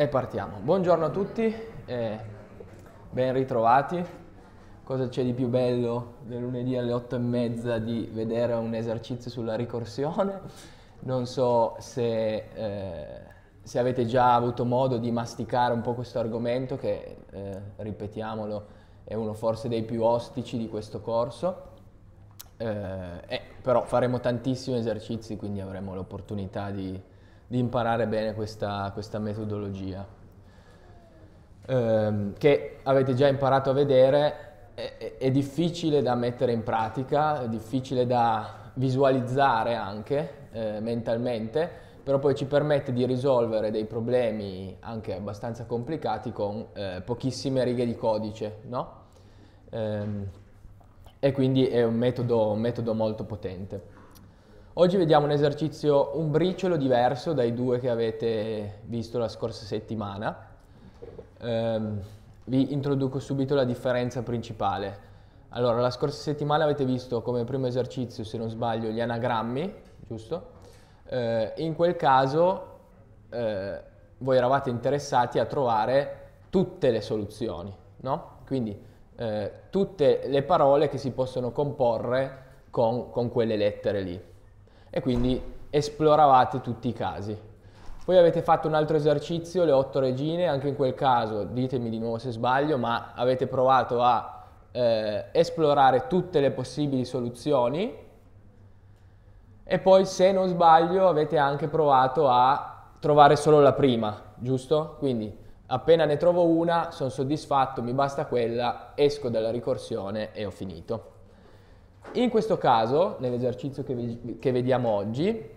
E partiamo. Buongiorno a tutti e ben ritrovati. Cosa c'è di più bello del lunedì alle 8 e mezza di vedere un esercizio sulla ricorsione? Non so se, eh, se avete già avuto modo di masticare un po' questo argomento che, eh, ripetiamolo, è uno forse dei più ostici di questo corso. Eh, eh però faremo tantissimi esercizi, quindi avremo l'opportunità di di imparare bene questa, questa metodologia. Ehm, che avete già imparato a vedere, è, è, difficile da mettere in pratica, è difficile da visualizzare anche eh, mentalmente, però poi ci permette di risolvere dei problemi anche abbastanza complicati con eh, pochissime righe di codice, no? ehm, e quindi è un metodo, un metodo molto potente. Oggi vediamo un esercizio un briciolo diverso dai due che avete visto la scorsa settimana. Eh, vi introduco subito la differenza principale. Allora, la scorsa settimana avete visto come primo esercizio, se non sbaglio, gli anagrammi, giusto? Eh, in quel caso eh, voi eravate interessati a trovare tutte le soluzioni, no? Quindi eh, tutte le parole che si possono comporre con, con quelle lettere lì e quindi esploravate tutti i casi. Poi avete fatto un altro esercizio, le otto regine, anche in quel caso, ditemi di nuovo se sbaglio, ma avete provato a eh, esplorare tutte le possibili soluzioni e poi se non sbaglio avete anche provato a trovare solo la prima, giusto? Quindi appena ne trovo una sono soddisfatto, mi basta quella, esco dalla ricorsione e ho finito. In questo caso, nell'esercizio che, vi, che vediamo oggi,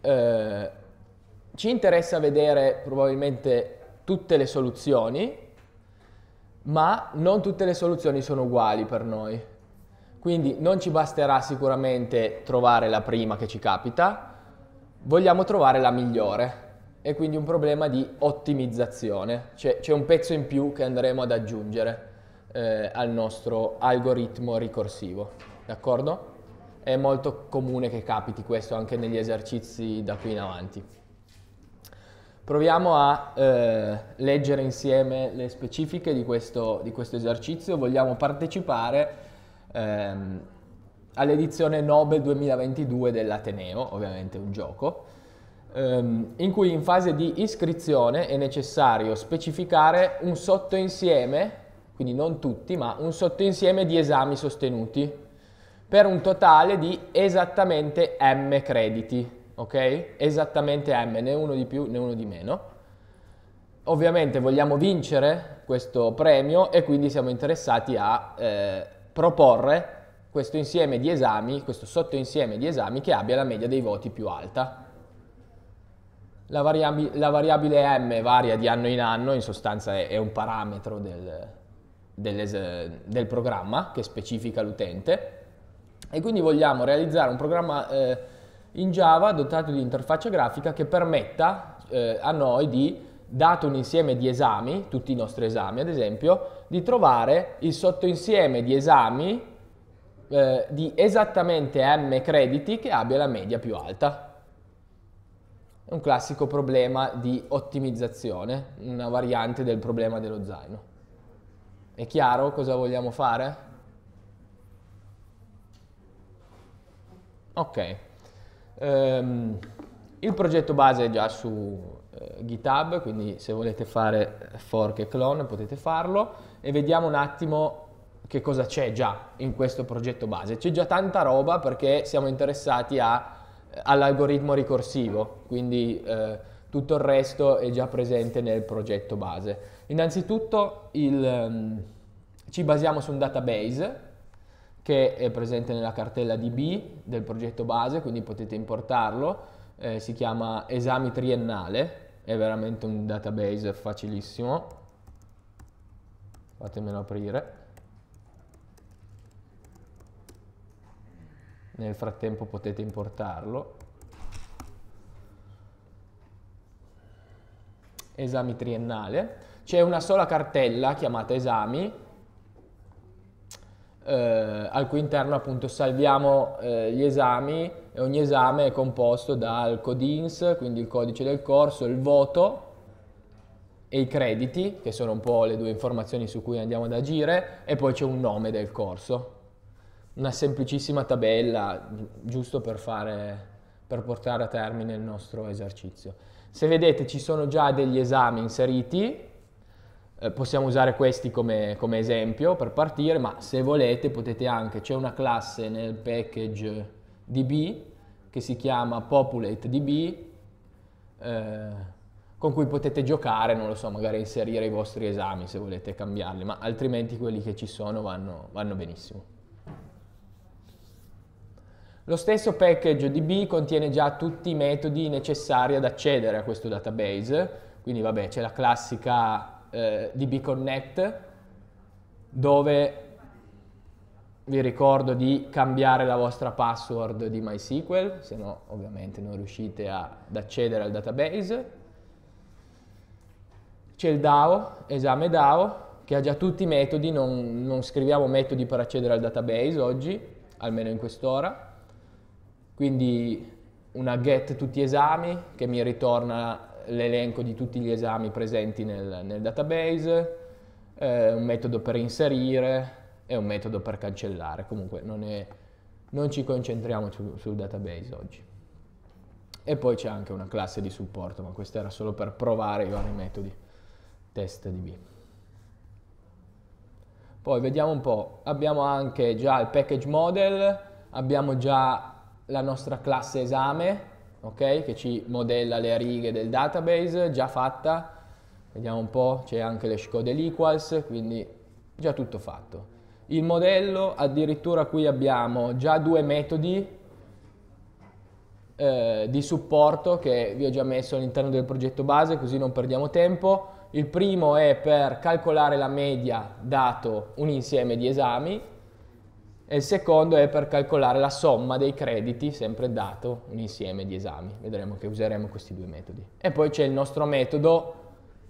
eh, ci interessa vedere probabilmente tutte le soluzioni, ma non tutte le soluzioni sono uguali per noi. Quindi non ci basterà sicuramente trovare la prima che ci capita, vogliamo trovare la migliore. È quindi un problema di ottimizzazione, c'è, c'è un pezzo in più che andremo ad aggiungere eh, al nostro algoritmo ricorsivo, d'accordo? È molto comune che capiti questo anche negli esercizi da qui in avanti. Proviamo a eh, leggere insieme le specifiche di questo, di questo esercizio, vogliamo partecipare ehm, all'edizione Nobel 2022 dell'Ateneo, ovviamente un gioco, ehm, in cui in fase di iscrizione è necessario specificare un sottoinsieme quindi non tutti, ma un sottoinsieme di esami sostenuti per un totale di esattamente m crediti, ok? Esattamente m, né uno di più né uno di meno. Ovviamente vogliamo vincere questo premio e quindi siamo interessati a eh, proporre questo insieme di esami, questo sottoinsieme di esami che abbia la media dei voti più alta. La, variabile, la variabile m varia di anno in anno, in sostanza è, è un parametro del, del programma che specifica l'utente e quindi vogliamo realizzare un programma eh, in Java dotato di interfaccia grafica che permetta eh, a noi di, dato un insieme di esami, tutti i nostri esami ad esempio, di trovare il sottoinsieme di esami eh, di esattamente m crediti che abbia la media più alta. È un classico problema di ottimizzazione, una variante del problema dello zaino. È chiaro cosa vogliamo fare? Ok. Um, il progetto base è già su uh, GitHub, quindi se volete fare fork e clone potete farlo e vediamo un attimo che cosa c'è già in questo progetto base. C'è già tanta roba perché siamo interessati all'algoritmo ricorsivo, quindi uh, tutto il resto è già presente nel progetto base. Innanzitutto il, ehm, ci basiamo su un database che è presente nella cartella DB del progetto base, quindi potete importarlo, eh, si chiama esami triennale, è veramente un database facilissimo, fatemelo aprire. Nel frattempo potete importarlo. Esami triennale c'è una sola cartella chiamata esami eh, al cui interno appunto salviamo eh, gli esami e ogni esame è composto dal codins, quindi il codice del corso, il voto e i crediti, che sono un po' le due informazioni su cui andiamo ad agire, e poi c'è un nome del corso. Una semplicissima tabella, giusto per, fare, per portare a termine il nostro esercizio. Se vedete ci sono già degli esami inseriti, eh, possiamo usare questi come, come, esempio per partire, ma se volete potete anche, c'è una classe nel package DB che si chiama PopulateDB eh, con cui potete giocare, non lo so, magari inserire i vostri esami se volete cambiarli, ma altrimenti quelli che ci sono vanno, vanno benissimo. Lo stesso package DB contiene già tutti i metodi necessari ad accedere a questo database, quindi vabbè c'è la classica eh, DB Connect dove vi ricordo di cambiare la vostra password di MySQL, se no ovviamente non riuscite a, ad accedere al database. C'è il DAO, esame DAO, che ha già tutti i metodi, non, non scriviamo metodi per accedere al database oggi, almeno in quest'ora. Quindi una get tutti esami che mi ritorna l'elenco di tutti gli esami presenti nel, nel database, eh, un metodo per inserire e un metodo per cancellare. Comunque non, è, non ci concentriamo su, sul database oggi. E poi c'è anche una classe di supporto, ma questa era solo per provare i vari metodi testdb. Poi vediamo un po', abbiamo anche già il package model, abbiamo già la nostra classe esame, okay? che ci modella le righe del database già fatta, vediamo un po', c'è anche le scode equals, quindi già tutto fatto. Il modello, addirittura qui abbiamo già due metodi eh, di supporto che vi ho già messo all'interno del progetto base, così non perdiamo tempo. Il primo è per calcolare la media dato un insieme di esami, e il secondo è per calcolare la somma dei crediti, sempre dato un insieme di esami. Vedremo che useremo questi due metodi. E poi c'è il nostro metodo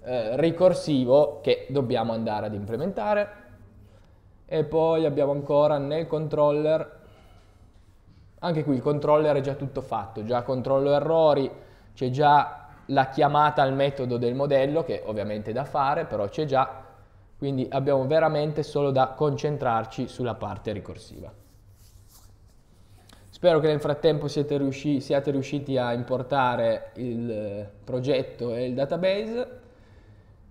eh, ricorsivo che dobbiamo andare ad implementare. E poi abbiamo ancora nel controller, anche qui il controller è già tutto fatto, già controllo errori, c'è già la chiamata al metodo del modello che ovviamente è da fare, però c'è già quindi abbiamo veramente solo da concentrarci sulla parte ricorsiva. Spero che nel frattempo siete riusciti, siate riusciti a importare il eh, progetto e il database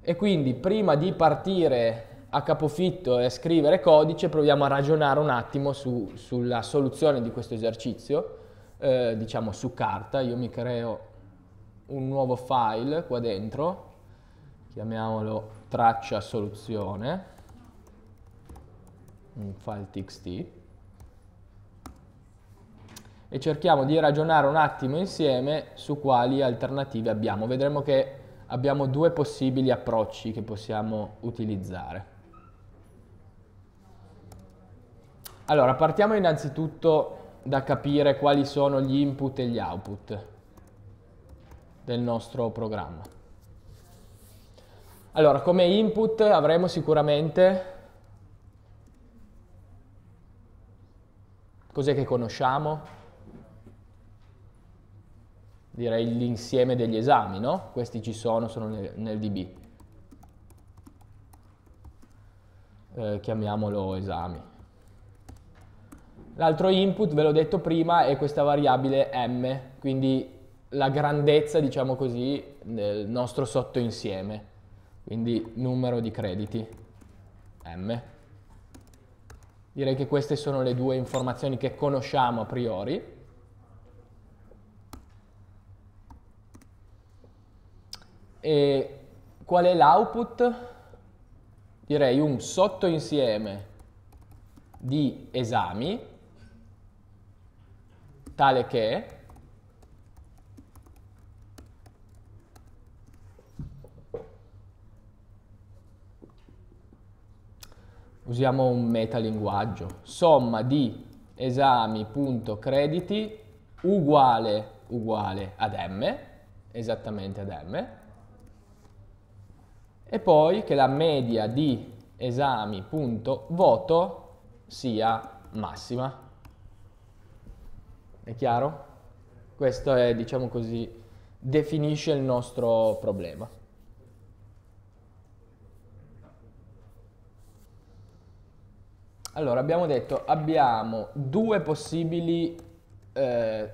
e quindi prima di partire a capofitto e a scrivere codice proviamo a ragionare un attimo su, sulla soluzione di questo esercizio, eh, diciamo su carta, io mi creo un nuovo file qua dentro, chiamiamolo traccia soluzione, un file txt, e cerchiamo di ragionare un attimo insieme su quali alternative abbiamo. Vedremo che abbiamo due possibili approcci che possiamo utilizzare. Allora, partiamo innanzitutto da capire quali sono gli input e gli output del nostro programma. Allora, come input avremo sicuramente cos'è che conosciamo? Direi l'insieme degli esami, no? Questi ci sono, sono nel, nel DB. Eh, chiamiamolo esami. L'altro input, ve l'ho detto prima, è questa variabile m, quindi la grandezza, diciamo così, del nostro sottoinsieme quindi numero di crediti m. Direi che queste sono le due informazioni che conosciamo a priori. E qual è l'output? Direi un sottoinsieme di esami tale che usiamo un metalinguaggio, somma di esami.crediti uguale, uguale ad m, esattamente ad m, e poi che la media di esami.voto sia massima. È chiaro? Questo è, diciamo così, definisce il nostro problema. Allora, abbiamo detto, abbiamo due possibili eh,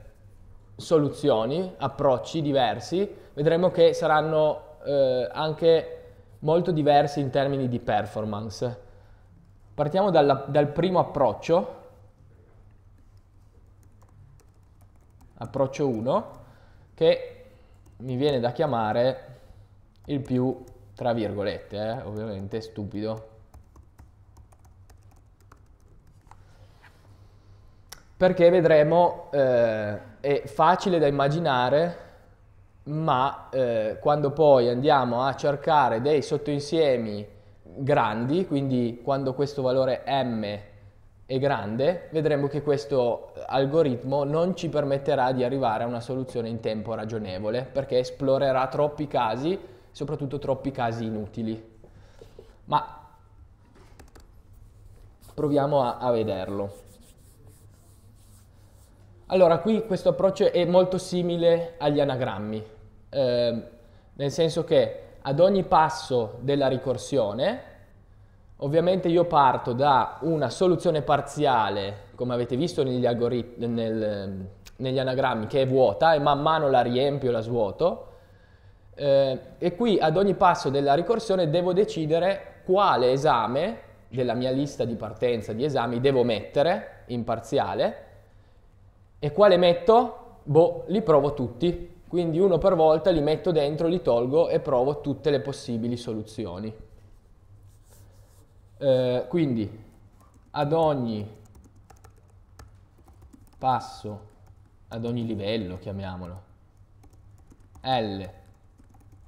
soluzioni, approcci diversi, vedremo che saranno eh, anche molto diversi in termini di performance. Partiamo dalla, dal primo approccio, approccio 1, che mi viene da chiamare il più, tra virgolette, eh, ovviamente stupido, perché vedremo, eh, è facile da immaginare, ma eh, quando poi andiamo a cercare dei sottoinsiemi grandi, quindi quando questo valore m è grande, vedremo che questo algoritmo non ci permetterà di arrivare a una soluzione in tempo ragionevole, perché esplorerà troppi casi, soprattutto troppi casi inutili. Ma proviamo a, a vederlo. Allora, qui questo approccio è molto simile agli anagrammi, eh, nel senso che ad ogni passo della ricorsione, ovviamente io parto da una soluzione parziale, come avete visto negli, algorit- nel, negli anagrammi, che è vuota e man mano la riempio e la svuoto, eh, e qui ad ogni passo della ricorsione devo decidere quale esame della mia lista di partenza di esami devo mettere in parziale e quale metto? Boh, li provo tutti. Quindi uno per volta li metto dentro, li tolgo e provo tutte le possibili soluzioni. Eh, quindi ad ogni passo, ad ogni livello, chiamiamolo, L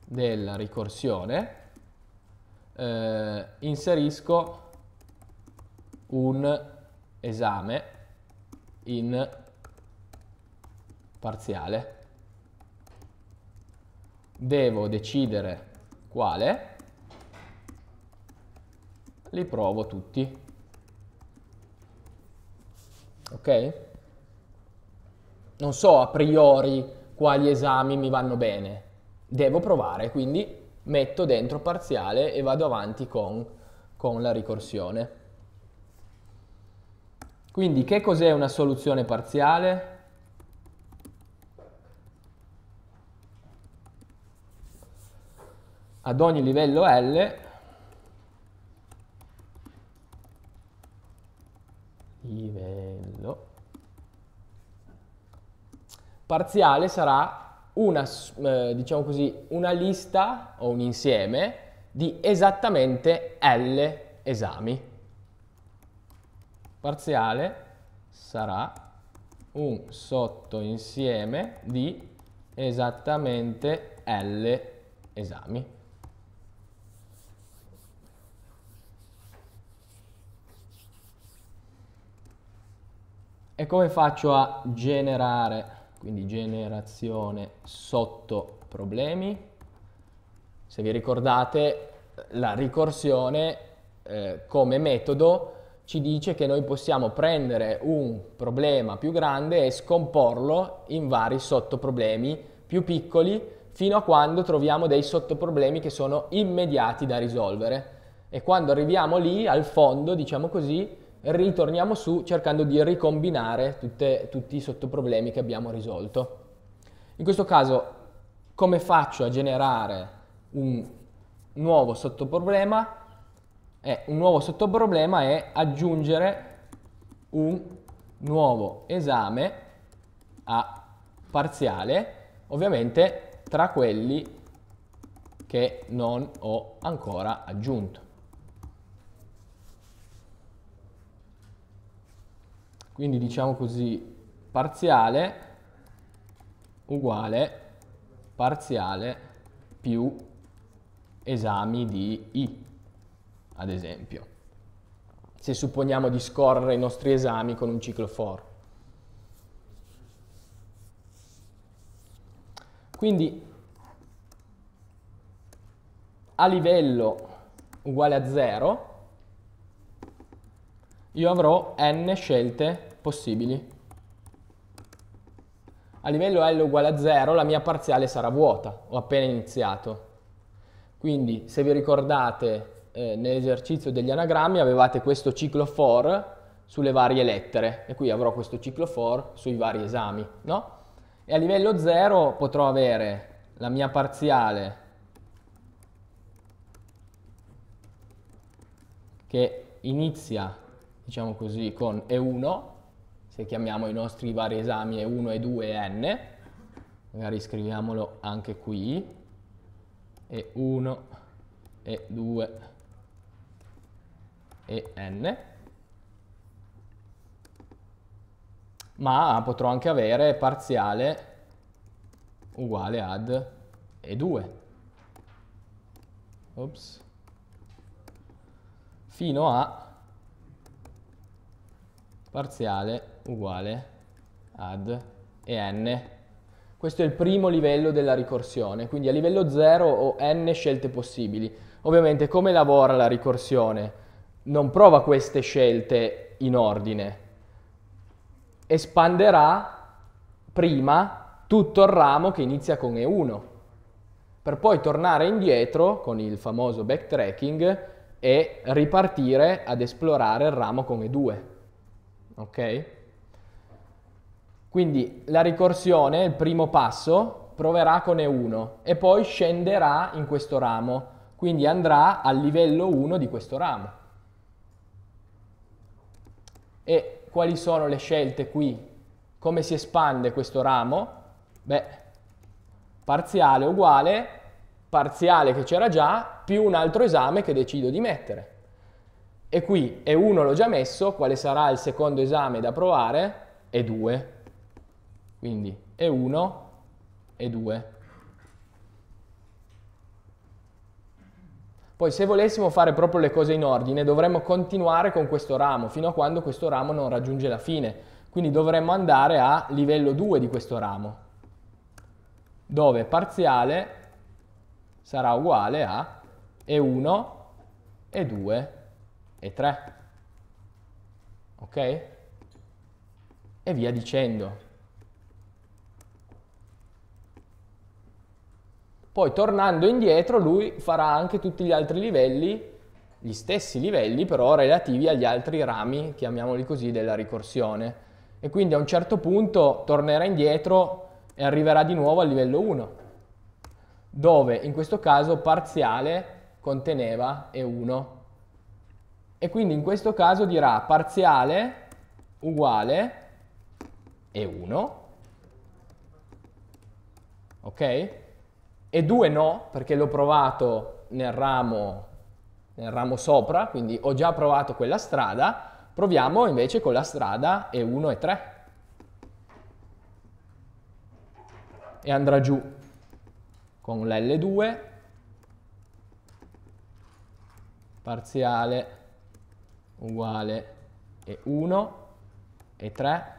della ricorsione, eh, inserisco un esame in parziale devo decidere quale li provo tutti ok? non so a priori quali esami mi vanno bene devo provare quindi metto dentro parziale e vado avanti con, con la ricorsione quindi che cos'è una soluzione parziale? ad ogni livello L livello parziale sarà una, eh, diciamo così, una lista o un insieme di esattamente L esami. Parziale sarà un sottoinsieme di esattamente L esami. E come faccio a generare, quindi generazione sotto problemi? Se vi ricordate, la ricorsione eh, come metodo ci dice che noi possiamo prendere un problema più grande e scomporlo in vari sottoproblemi più piccoli fino a quando troviamo dei sottoproblemi che sono immediati da risolvere. E quando arriviamo lì, al fondo, diciamo così, ritorniamo su cercando di ricombinare tutte, tutti i sottoproblemi che abbiamo risolto. In questo caso, come faccio a generare un nuovo sottoproblema? Eh, un nuovo sottoproblema è aggiungere un nuovo esame a parziale, ovviamente tra quelli che non ho ancora aggiunto. quindi diciamo così parziale uguale parziale più esami di I, ad esempio, se supponiamo di scorrere i nostri esami con un ciclo for. Quindi a livello uguale a 0 io avrò n scelte possibili. A livello L uguale a 0 la mia parziale sarà vuota, ho appena iniziato. Quindi se vi ricordate eh, nell'esercizio degli anagrammi avevate questo ciclo for sulle varie lettere e qui avrò questo ciclo for sui vari esami, no? E a livello 0 potrò avere la mia parziale che inizia, diciamo così, con E1 se chiamiamo i nostri vari esami E1, E2 N, magari scriviamolo anche qui, E1, E2 e N, ma potrò anche avere parziale uguale ad E2. Ops. Fino a parziale uguale ad e n. Questo è il primo livello della ricorsione, quindi a livello 0 ho n scelte possibili. Ovviamente come lavora la ricorsione? Non prova queste scelte in ordine, espanderà prima tutto il ramo che inizia con E1, per poi tornare indietro con il famoso backtracking e ripartire ad esplorare il ramo con E2 ok? Quindi la ricorsione, il primo passo, proverà con E1 e poi scenderà in questo ramo, quindi andrà al livello 1 di questo ramo. E quali sono le scelte qui? Come si espande questo ramo? Beh, parziale uguale, parziale che c'era già, più un altro esame che decido di mettere. E qui E1 l'ho già messo, quale sarà il secondo esame da provare? E2. Quindi E1, E2. Poi se volessimo fare proprio le cose in ordine dovremmo continuare con questo ramo fino a quando questo ramo non raggiunge la fine. Quindi dovremmo andare a livello 2 di questo ramo, dove parziale sarà uguale a E1, E2 e 3. Ok? E via dicendo. Poi tornando indietro lui farà anche tutti gli altri livelli, gli stessi livelli però relativi agli altri rami, chiamiamoli così, della ricorsione. E quindi a un certo punto tornerà indietro e arriverà di nuovo al livello 1, dove in questo caso parziale conteneva E1 e quindi in questo caso dirà parziale uguale e 1, ok? E 2 no, perché l'ho provato nel ramo, nel ramo sopra, quindi ho già provato quella strada, proviamo invece con la strada E1 e 3. E andrà giù con l'L2 parziale uguale e 1 e 3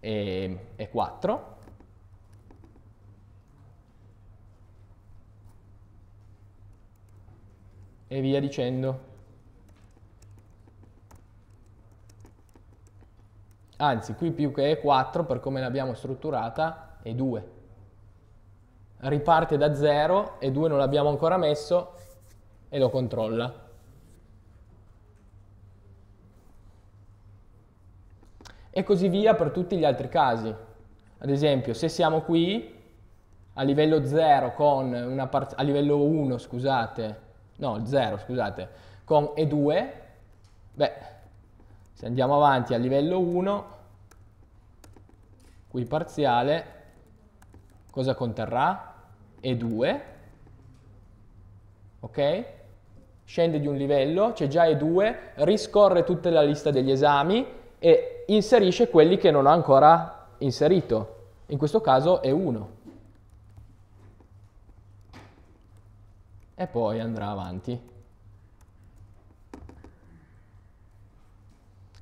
e, e 4. E via dicendo. Anzi, qui più che 4, per come l'abbiamo strutturata, è 2. Riparte da 0 e 2 non l'abbiamo ancora messo e lo controlla. e così via per tutti gli altri casi. Ad esempio, se siamo qui a livello 0 con una part- a livello 1, scusate, no, 0, scusate, con E2, beh, se andiamo avanti a livello 1, qui parziale, cosa conterrà? E2, ok? Scende di un livello, c'è già E2, riscorre tutta la lista degli esami e inserisce quelli che non ha ancora inserito. In questo caso è 1. E poi andrà avanti.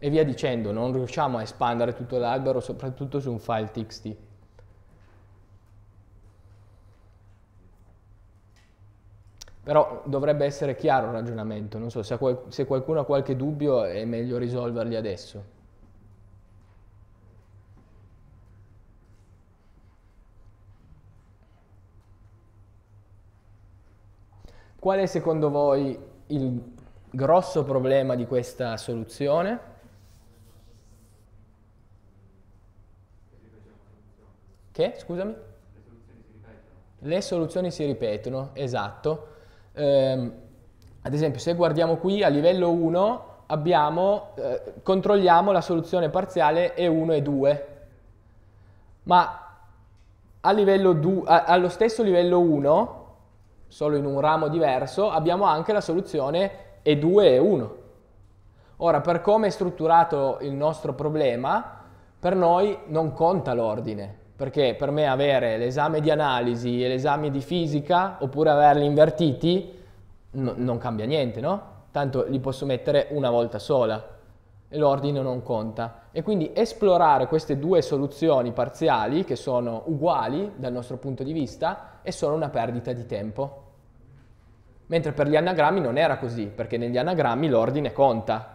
E via dicendo, non riusciamo a espandere tutto l'albero, soprattutto su un file txt. Però dovrebbe essere chiaro il ragionamento, non so, se, qualcuno ha qualche dubbio è meglio risolverli adesso. Qual è secondo voi il grosso problema di questa soluzione? Che? Scusami? Le soluzioni si ripetono. Le soluzioni si ripetono, esatto. Eh, ad esempio, se guardiamo qui a livello 1 abbiamo, eh, controlliamo la soluzione parziale E1 e 2, ma du, a, allo stesso livello 1 solo in un ramo diverso, abbiamo anche la soluzione E2 e 1. Ora, per come è strutturato il nostro problema, per noi non conta l'ordine, perché per me avere l'esame di analisi e l'esame di fisica, oppure averli invertiti, non cambia niente, no? Tanto li posso mettere una volta sola l'ordine non conta. E quindi esplorare queste due soluzioni parziali che sono uguali dal nostro punto di vista è solo una perdita di tempo. Mentre per gli anagrammi non era così, perché negli anagrammi l'ordine conta.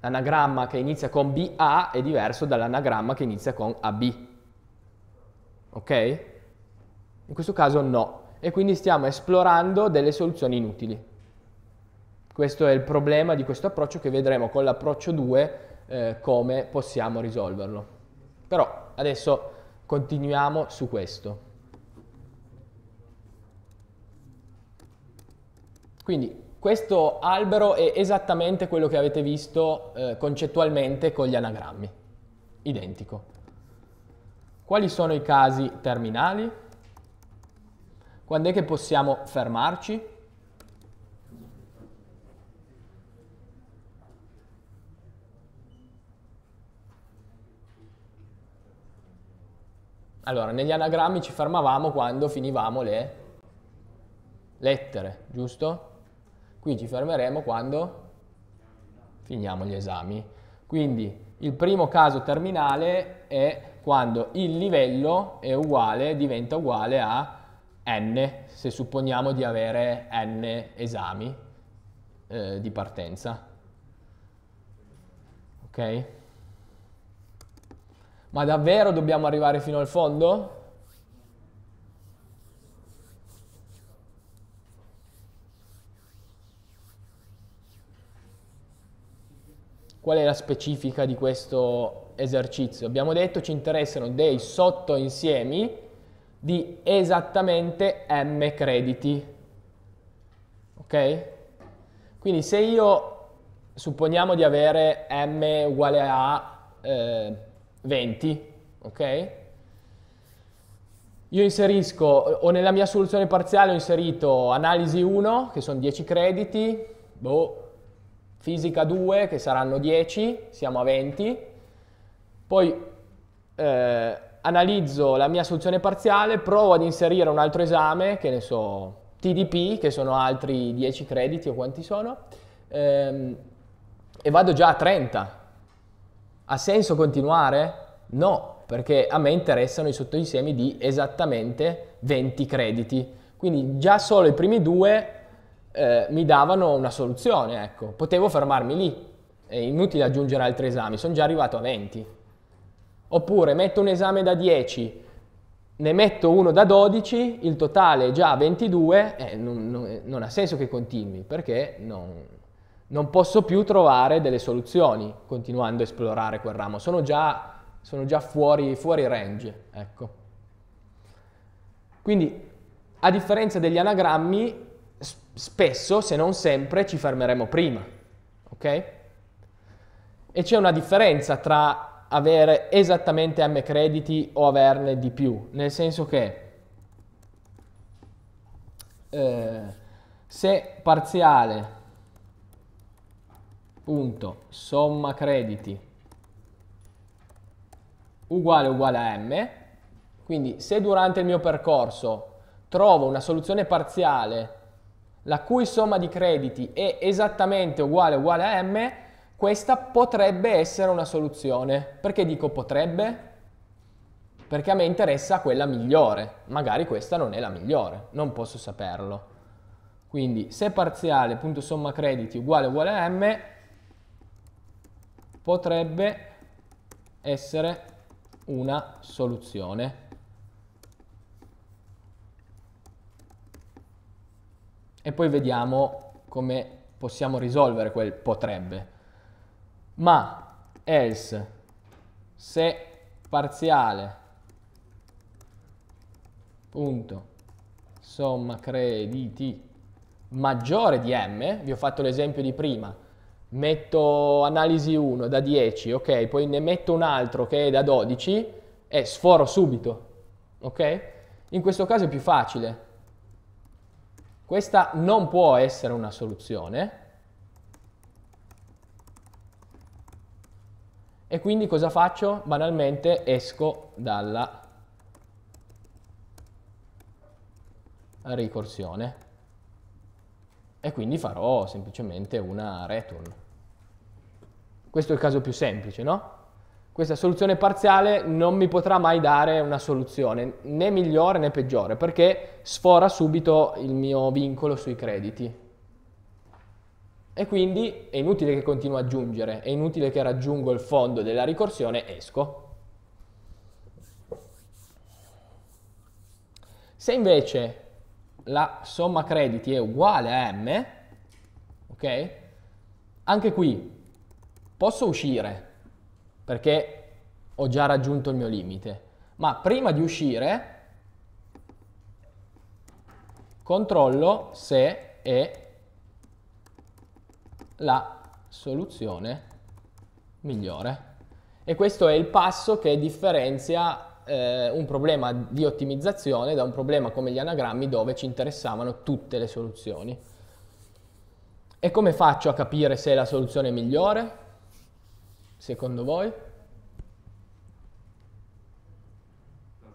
L'anagramma che inizia con BA è diverso dall'anagramma che inizia con AB. Ok? In questo caso no. E quindi stiamo esplorando delle soluzioni inutili. Questo è il problema di questo approccio che vedremo con l'approccio 2 eh, come possiamo risolverlo. Però adesso continuiamo su questo. Quindi questo albero è esattamente quello che avete visto eh, concettualmente con gli anagrammi, identico. Quali sono i casi terminali? Quando è che possiamo fermarci? Allora, negli anagrammi ci fermavamo quando finivamo le lettere, giusto? Qui ci fermeremo quando finiamo gli esami. Quindi il primo caso terminale è quando il livello è uguale, diventa uguale a n, se supponiamo di avere n esami eh, di partenza. Ok? Ma davvero dobbiamo arrivare fino al fondo? Qual è la specifica di questo esercizio? Abbiamo detto ci interessano dei sottoinsiemi di esattamente m crediti. Ok? Quindi se io supponiamo di avere m uguale a eh, 20, ok? Io inserisco, o nella mia soluzione parziale ho inserito analisi 1, che sono 10 crediti, boh, fisica 2, che saranno 10, siamo a 20, poi eh, analizzo la mia soluzione parziale, provo ad inserire un altro esame, che ne so, TDP, che sono altri 10 crediti o quanti sono, ehm, e vado già a 30, ha senso continuare? No, perché a me interessano i sottoinsiemi di esattamente 20 crediti. Quindi già solo i primi due eh, mi davano una soluzione, ecco. Potevo fermarmi lì. È inutile aggiungere altri esami, sono già arrivato a 20. Oppure metto un esame da 10, ne metto uno da 12, il totale è già 22, eh, non, non, non ha senso che continui, perché non, non posso più trovare delle soluzioni continuando a esplorare quel ramo, sono già, sono già fuori, fuori range. Ecco. Quindi, a differenza degli anagrammi, spesso, se non sempre, ci fermeremo prima, ok? E c'è una differenza tra avere esattamente m crediti o averne di più, nel senso che eh, se parziale punto somma crediti uguale uguale a m quindi se durante il mio percorso trovo una soluzione parziale la cui somma di crediti è esattamente uguale uguale a m questa potrebbe essere una soluzione perché dico potrebbe perché a me interessa quella migliore magari questa non è la migliore non posso saperlo quindi se parziale punto somma crediti uguale uguale a m potrebbe essere una soluzione. E poi vediamo come possiamo risolvere quel potrebbe. Ma else se parziale punto somma crediti maggiore di m, vi ho fatto l'esempio di prima, metto analisi 1 da 10, ok, poi ne metto un altro che è da 12 e sforo subito, ok? In questo caso è più facile. Questa non può essere una soluzione. E quindi cosa faccio? Banalmente esco dalla ricorsione e quindi farò semplicemente una return. Questo è il caso più semplice, no? Questa soluzione parziale non mi potrà mai dare una soluzione né migliore né peggiore perché sfora subito il mio vincolo sui crediti. E quindi è inutile che continuo ad aggiungere, è inutile che raggiungo il fondo della ricorsione, esco. Se invece la somma crediti è uguale a M, ok? Anche qui posso uscire perché ho già raggiunto il mio limite, ma prima di uscire controllo se è la soluzione migliore. E questo è il passo che differenzia eh, un problema di ottimizzazione da un problema come gli anagrammi dove ci interessavano tutte le soluzioni. E come faccio a capire se è la soluzione migliore, secondo voi? La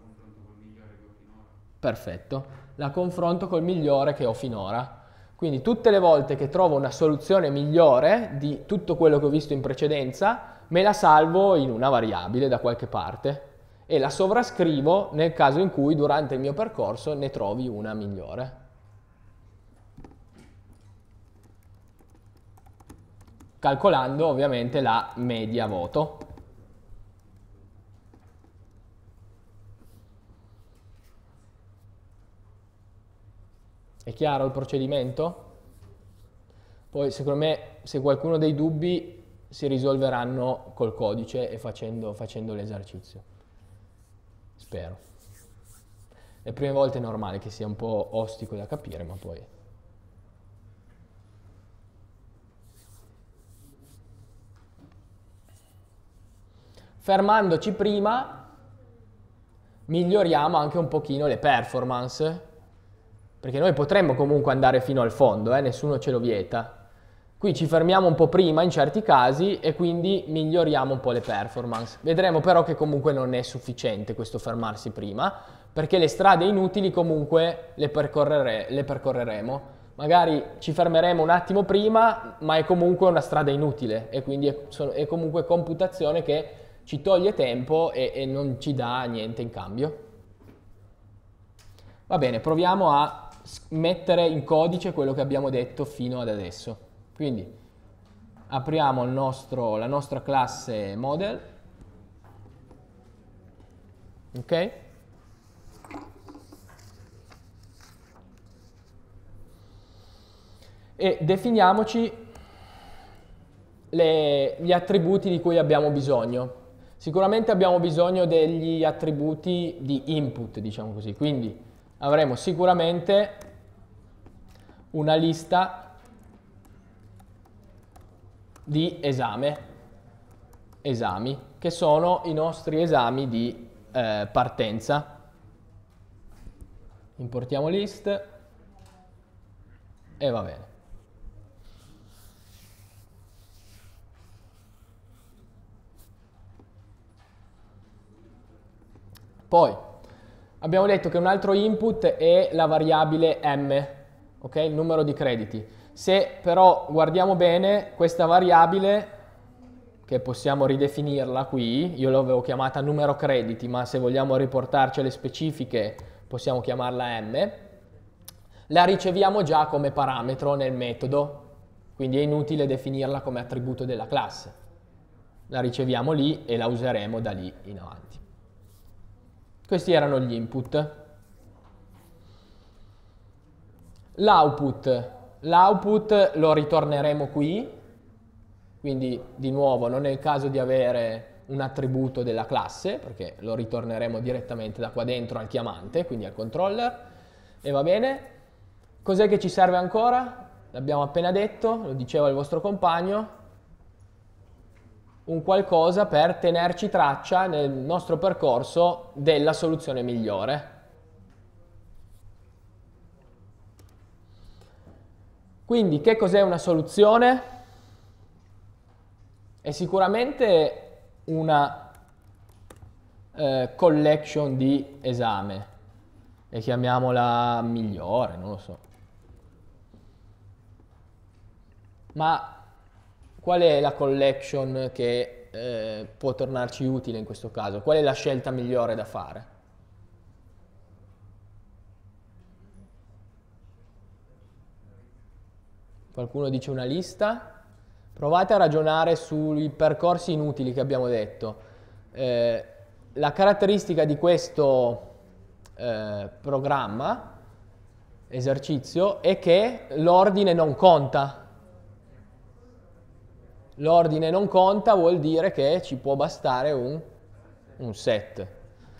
confronto col migliore che ho finora. Perfetto, la confronto col migliore che ho finora. Quindi tutte le volte che trovo una soluzione migliore di tutto quello che ho visto in precedenza, me la salvo in una variabile da qualche parte e la sovrascrivo nel caso in cui durante il mio percorso ne trovi una migliore. calcolando ovviamente la media voto. È chiaro il procedimento? Poi secondo me se qualcuno ha dei dubbi si risolveranno col codice e facendo, facendo l'esercizio. Spero. Le prime volte è normale che sia un po' ostico da capire, ma poi... Fermandoci prima, miglioriamo anche un pochino le performance, perché noi potremmo comunque andare fino al fondo, eh? nessuno ce lo vieta. Qui ci fermiamo un po' prima in certi casi e quindi miglioriamo un po' le performance. Vedremo però che comunque non è sufficiente questo fermarsi prima, perché le strade inutili comunque le, percorrere, le percorreremo. Magari ci fermeremo un attimo prima, ma è comunque una strada inutile e quindi è, è comunque computazione che ci toglie tempo e, e non ci dà niente in cambio. Va bene, proviamo a mettere in codice quello che abbiamo detto fino ad adesso. Quindi apriamo nostro, la nostra classe model, ok? E definiamoci le, gli attributi di cui abbiamo bisogno. Sicuramente abbiamo bisogno degli attributi di input, diciamo così, quindi avremo sicuramente una lista di esame, esami, che sono i nostri esami di eh, partenza. Importiamo list e va bene. Poi abbiamo detto che un altro input è la variabile m, ok? Il numero di crediti. Se però guardiamo bene, questa variabile, che possiamo ridefinirla qui, io l'avevo chiamata numero crediti, ma se vogliamo riportarci alle specifiche possiamo chiamarla m, la riceviamo già come parametro nel metodo, quindi è inutile definirla come attributo della classe. La riceviamo lì e la useremo da lì in avanti. Questi erano gli input. L'output L'output lo ritorneremo qui, quindi di nuovo non è il caso di avere un attributo della classe, perché lo ritorneremo direttamente da qua dentro al chiamante, quindi al controller, e va bene. Cos'è che ci serve ancora? L'abbiamo appena detto, lo diceva il vostro compagno, un qualcosa per tenerci traccia nel nostro percorso della soluzione migliore. Quindi che cos'è una soluzione? È sicuramente una eh, collection di esame e chiamiamola migliore, non lo so. Ma qual è la collection che eh, può tornarci utile in questo caso? Qual è la scelta migliore da fare? qualcuno dice una lista, provate a ragionare sui percorsi inutili che abbiamo detto. Eh, la caratteristica di questo eh, programma, esercizio, è che l'ordine non conta. L'ordine non conta vuol dire che ci può bastare un, un set,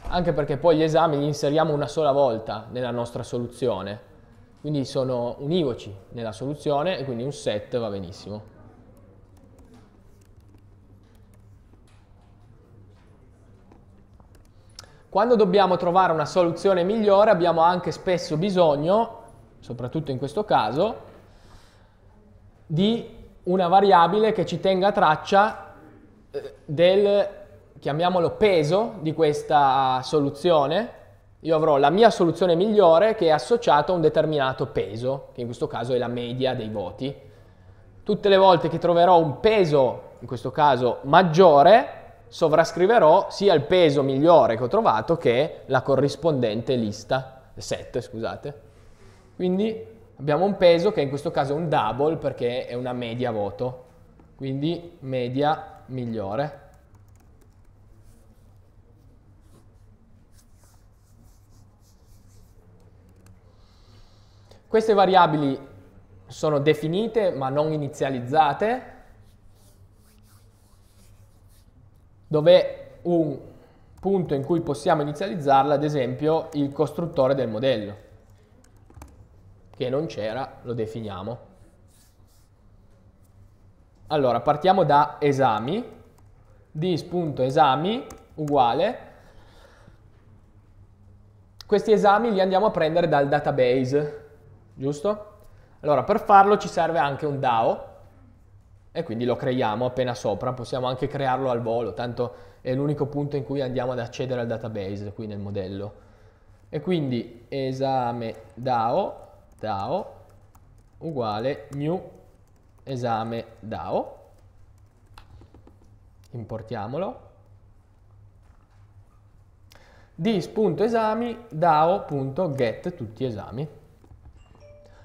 anche perché poi gli esami li inseriamo una sola volta nella nostra soluzione quindi sono univoci nella soluzione e quindi un set va benissimo. Quando dobbiamo trovare una soluzione migliore abbiamo anche spesso bisogno, soprattutto in questo caso, di una variabile che ci tenga traccia eh, del, chiamiamolo peso di questa soluzione io avrò la mia soluzione migliore che è associata a un determinato peso, che in questo caso è la media dei voti. Tutte le volte che troverò un peso, in questo caso maggiore, sovrascriverò sia il peso migliore che ho trovato che la corrispondente lista, set, scusate. Quindi abbiamo un peso che in questo caso è un double perché è una media voto, quindi media migliore. Queste variabili sono definite ma non inizializzate, dove un punto in cui possiamo inizializzarla, ad esempio, il costruttore del modello, che non c'era, lo definiamo. Allora, partiamo da esami, dis.esami uguale, questi esami li andiamo a prendere dal database giusto? Allora, per farlo ci serve anche un DAO e quindi lo creiamo appena sopra, possiamo anche crearlo al volo, tanto è l'unico punto in cui andiamo ad accedere al database qui nel modello. E quindi esame DAO, DAO uguale new esame DAO, importiamolo, dis.esami DAO.get tutti esami.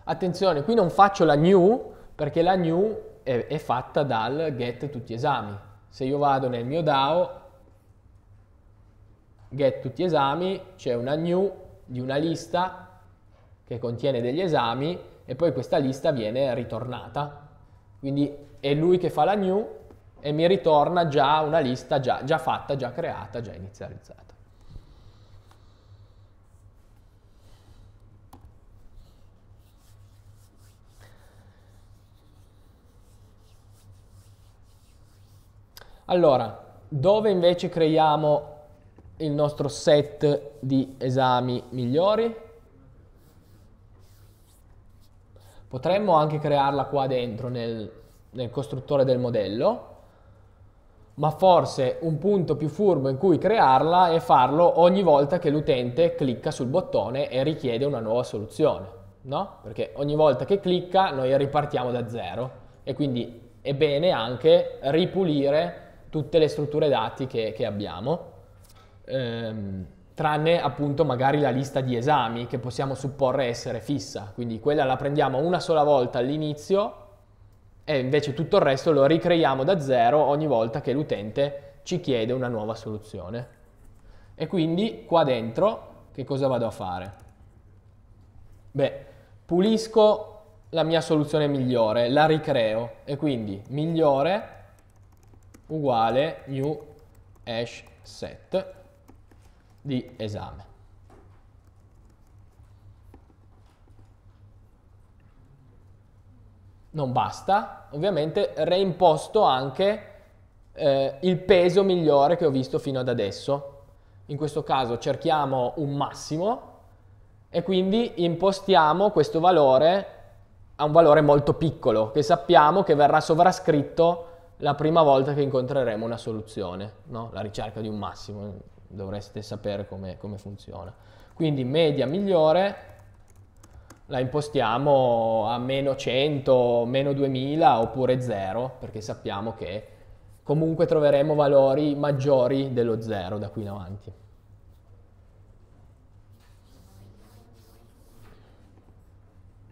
Attenzione, qui non faccio la new perché la new è, è fatta dal get tutti esami. Se io vado nel mio DAO, get tutti esami, c'è una new di una lista che contiene degli esami e poi questa lista viene ritornata. Quindi è lui che fa la new e mi ritorna già una lista già, già fatta, già creata, già inizializzata. Allora, dove invece creiamo il nostro set di esami migliori? Potremmo anche crearla qua dentro nel, nel costruttore del modello, ma forse un punto più furbo in cui crearla è farlo ogni volta che l'utente clicca sul bottone e richiede una nuova soluzione, no? Perché ogni volta che clicca noi ripartiamo da zero e quindi è bene anche ripulire tutte le strutture dati che, che abbiamo, ehm, tranne appunto magari la lista di esami che possiamo supporre essere fissa, quindi quella la prendiamo una sola volta all'inizio e invece tutto il resto lo ricreiamo da zero ogni volta che l'utente ci chiede una nuova soluzione. E quindi qua dentro che cosa vado a fare? Beh, pulisco la mia soluzione migliore, la ricreo e quindi migliore uguale new hash set di esame. Non basta, ovviamente reimposto anche eh, il peso migliore che ho visto fino ad adesso. In questo caso cerchiamo un massimo e quindi impostiamo questo valore a un valore molto piccolo che sappiamo che verrà sovrascritto la prima volta che incontreremo una soluzione, no? la ricerca di un massimo, dovreste sapere come, come funziona. Quindi media migliore la impostiamo a meno 100, meno 2000 oppure 0, perché sappiamo che comunque troveremo valori maggiori dello 0 da qui in avanti.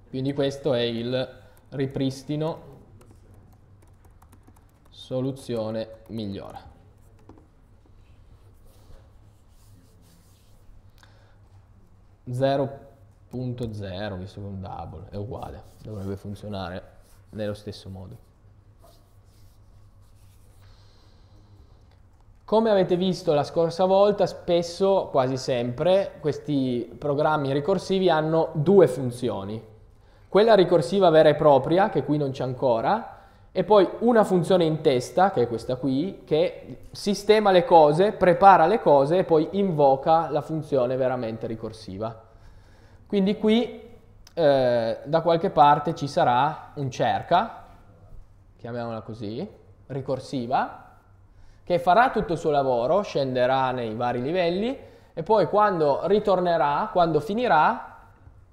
Quindi questo è il ripristino soluzione migliore. Zero 0.0 visto che un double è uguale, dovrebbe funzionare nello stesso modo. Come avete visto la scorsa volta, spesso, quasi sempre, questi programmi ricorsivi hanno due funzioni. Quella ricorsiva vera e propria, che qui non c'è ancora, e poi una funzione in testa, che è questa qui, che sistema le cose, prepara le cose e poi invoca la funzione veramente ricorsiva. Quindi qui eh, da qualche parte ci sarà un cerca, chiamiamola così, ricorsiva, che farà tutto il suo lavoro, scenderà nei vari livelli e poi quando ritornerà, quando finirà,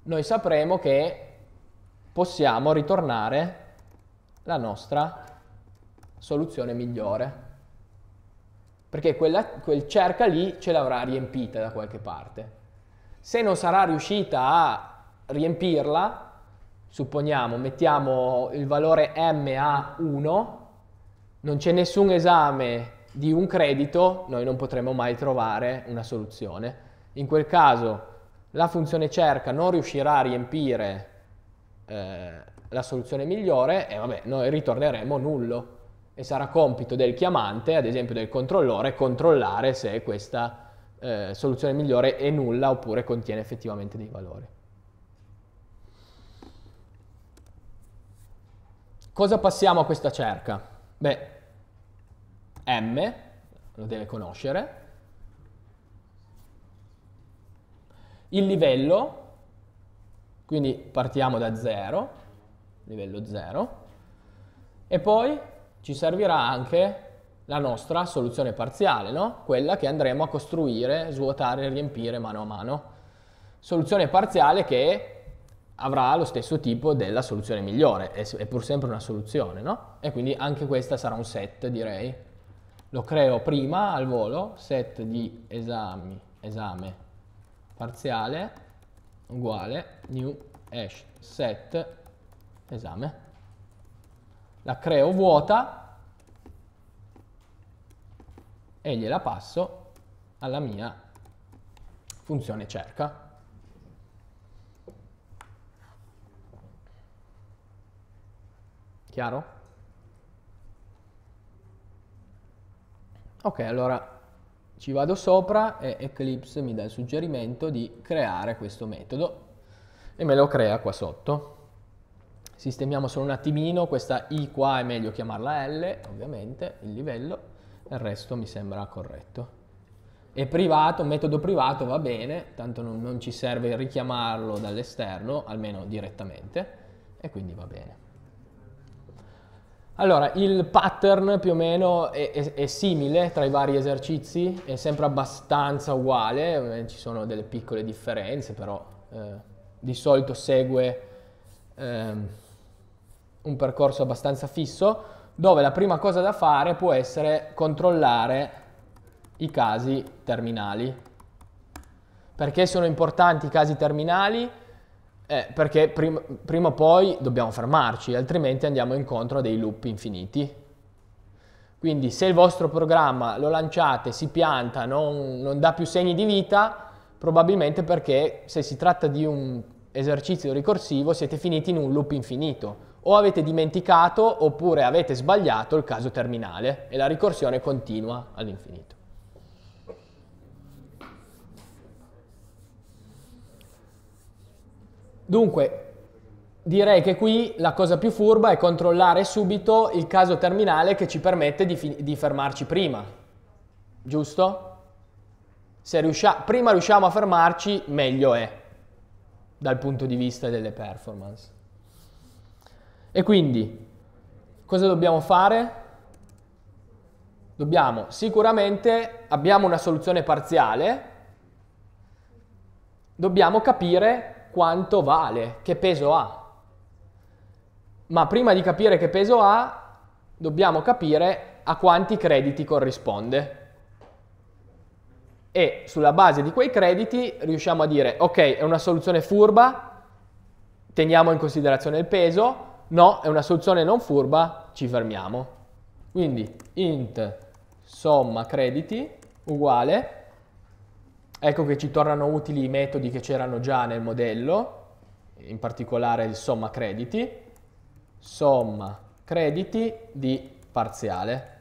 noi sapremo che possiamo ritornare la nostra soluzione migliore. Perché quella, quel cerca lì ce l'avrà riempita da qualche parte. Se non sarà riuscita a riempirla, supponiamo, mettiamo il valore M a 1, non c'è nessun esame di un credito, noi non potremo mai trovare una soluzione. In quel caso la funzione cerca non riuscirà a riempire eh, la soluzione migliore e vabbè, noi ritorneremo nullo e sarà compito del chiamante, ad esempio del controllore, controllare se questa eh, soluzione migliore è nulla oppure contiene effettivamente dei valori. Cosa passiamo a questa cerca? Beh, M lo deve conoscere, il livello, quindi partiamo da 0, livello 0. E poi ci servirà anche la nostra soluzione parziale, no? quella che andremo a costruire, svuotare e riempire mano a mano. Soluzione parziale che avrà lo stesso tipo della soluzione migliore, è pur sempre una soluzione, no? E quindi anche questa sarà un set, direi. Lo creo prima al volo, set di esami, esame parziale uguale new hash set esame. La creo vuota e gliela passo alla mia funzione cerca. Chiaro? Ok, allora ci vado sopra e Eclipse mi dà il suggerimento di creare questo metodo e me lo crea qua sotto. Sistemiamo solo un attimino, questa I qua è meglio chiamarla L, ovviamente, il livello, il resto mi sembra corretto. È privato, metodo privato va bene, tanto non, non ci serve richiamarlo dall'esterno, almeno direttamente, e quindi va bene. Allora, il pattern più o meno è, è, è, simile tra i vari esercizi, è sempre abbastanza uguale, eh, ci sono delle piccole differenze, però eh, di solito segue eh, un percorso abbastanza fisso dove la prima cosa da fare può essere controllare i casi terminali. Perché sono importanti i casi terminali? Eh, perché prim prima o poi dobbiamo fermarci, altrimenti andiamo incontro a dei loop infiniti. Quindi se il vostro programma lo lanciate, si pianta, non, non dà più segni di vita, probabilmente perché se si tratta di un esercizio ricorsivo siete finiti in un loop infinito, o avete dimenticato oppure avete sbagliato il caso terminale e la ricorsione continua all'infinito. Dunque, direi che qui la cosa più furba è controllare subito il caso terminale che ci permette di, di fermarci prima, giusto? Se riuscia prima riusciamo a fermarci, meglio è dal punto di vista delle performance. E quindi cosa dobbiamo fare? Dobbiamo sicuramente, abbiamo una soluzione parziale, dobbiamo capire quanto vale, che peso ha. Ma prima di capire che peso ha, dobbiamo capire a quanti crediti corrisponde. E sulla base di quei crediti riusciamo a dire, ok, è una soluzione furba, teniamo in considerazione il peso, No, è una soluzione non furba, ci fermiamo. Quindi int somma crediti uguale, ecco che ci tornano utili i metodi che c'erano già nel modello, in particolare il somma crediti, somma crediti di parziale.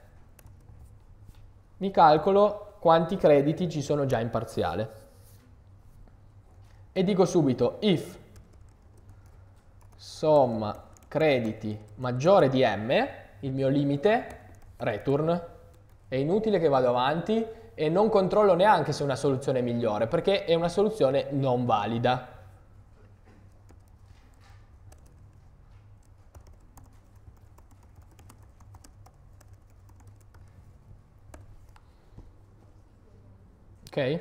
Mi calcolo quanti crediti ci sono già in parziale. E dico subito if somma crediti maggiore di m, il mio limite, return. È inutile che vado avanti e non controllo neanche se una soluzione è migliore, perché è una soluzione non valida. Ok?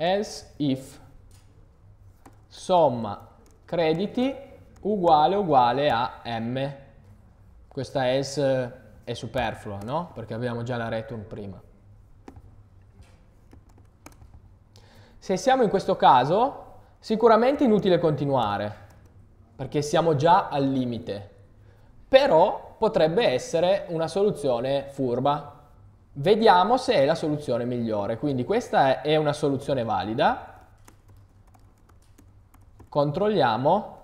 As if somma crediti uguale uguale a m. Questa S è superflua, no? Perché abbiamo già la return prima. Se siamo in questo caso, sicuramente è inutile continuare, perché siamo già al limite. Però potrebbe essere una soluzione furba. Vediamo se è la soluzione migliore. Quindi questa è una soluzione valida, controlliamo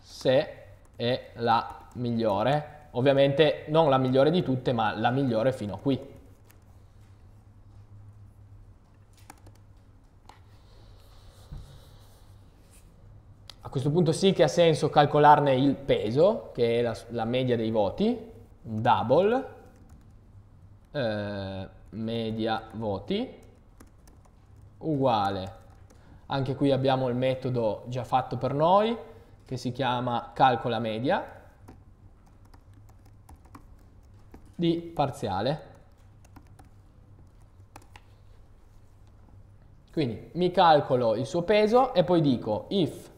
se è la migliore, ovviamente non la migliore di tutte ma la migliore fino a qui. A questo punto sì che ha senso calcolarne il peso, che è la, la media dei voti, double, eh, media voti, uguale anche qui abbiamo il metodo già fatto per noi che si chiama calcola media di parziale. Quindi mi calcolo il suo peso e poi dico if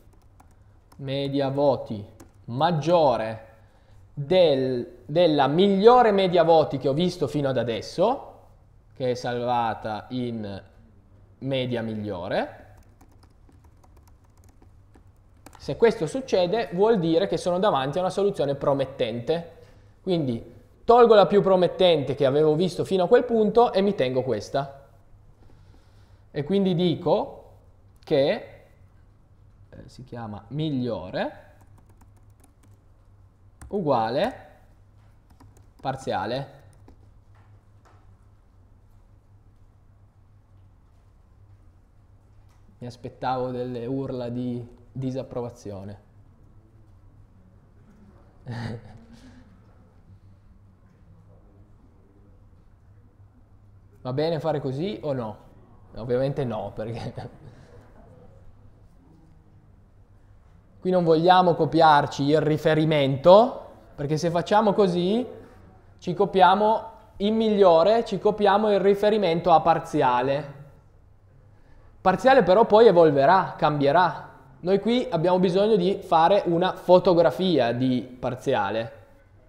media voti maggiore del, della migliore media voti che ho visto fino ad adesso, che è salvata in media migliore, se questo succede vuol dire che sono davanti a una soluzione promettente. Quindi tolgo la più promettente che avevo visto fino a quel punto e mi tengo questa. E quindi dico che eh, si chiama migliore uguale parziale. Mi aspettavo delle urla di disapprovazione. Va bene fare così o no? Ovviamente no, perché... Qui non vogliamo copiarci il riferimento, perché se facciamo così ci copiamo in migliore, ci copiamo il riferimento a parziale. Parziale però poi evolverà, cambierà, noi qui abbiamo bisogno di fare una fotografia di parziale,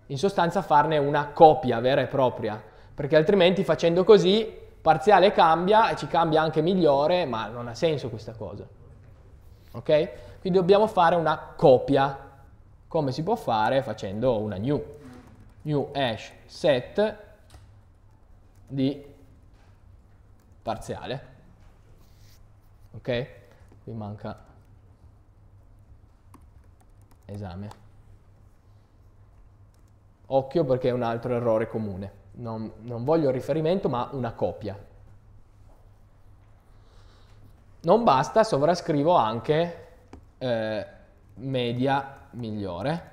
in sostanza farne una copia vera e propria, perché altrimenti facendo così parziale cambia e ci cambia anche migliore, ma non ha senso questa cosa. Ok? Quindi dobbiamo fare una copia, come si può fare facendo una new. New hash set di parziale. Ok? Qui manca esame. Occhio perché è un altro errore comune. Non, non voglio il riferimento ma una copia. Non basta, sovrascrivo anche eh, media migliore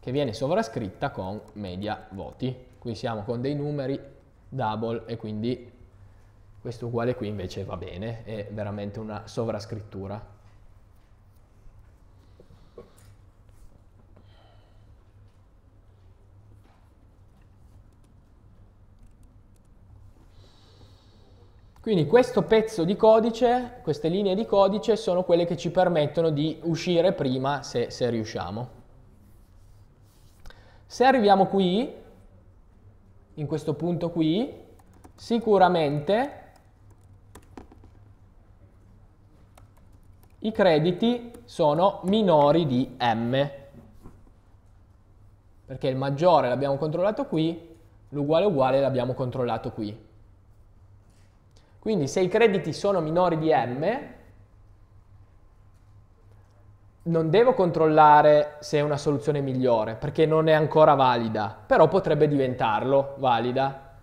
che viene sovrascritta con media voti. Qui siamo con dei numeri double e quindi questo uguale qui invece va bene, è veramente una sovrascrittura. Quindi questo pezzo di codice, queste linee di codice sono quelle che ci permettono di uscire prima se, se riusciamo. Se arriviamo qui, in questo punto qui, sicuramente i crediti sono minori di m, perché il maggiore l'abbiamo controllato qui, l'uguale uguale l'abbiamo controllato qui. Quindi se i crediti sono minori di M, non devo controllare se è una soluzione migliore, perché non è ancora valida, però potrebbe diventarlo valida,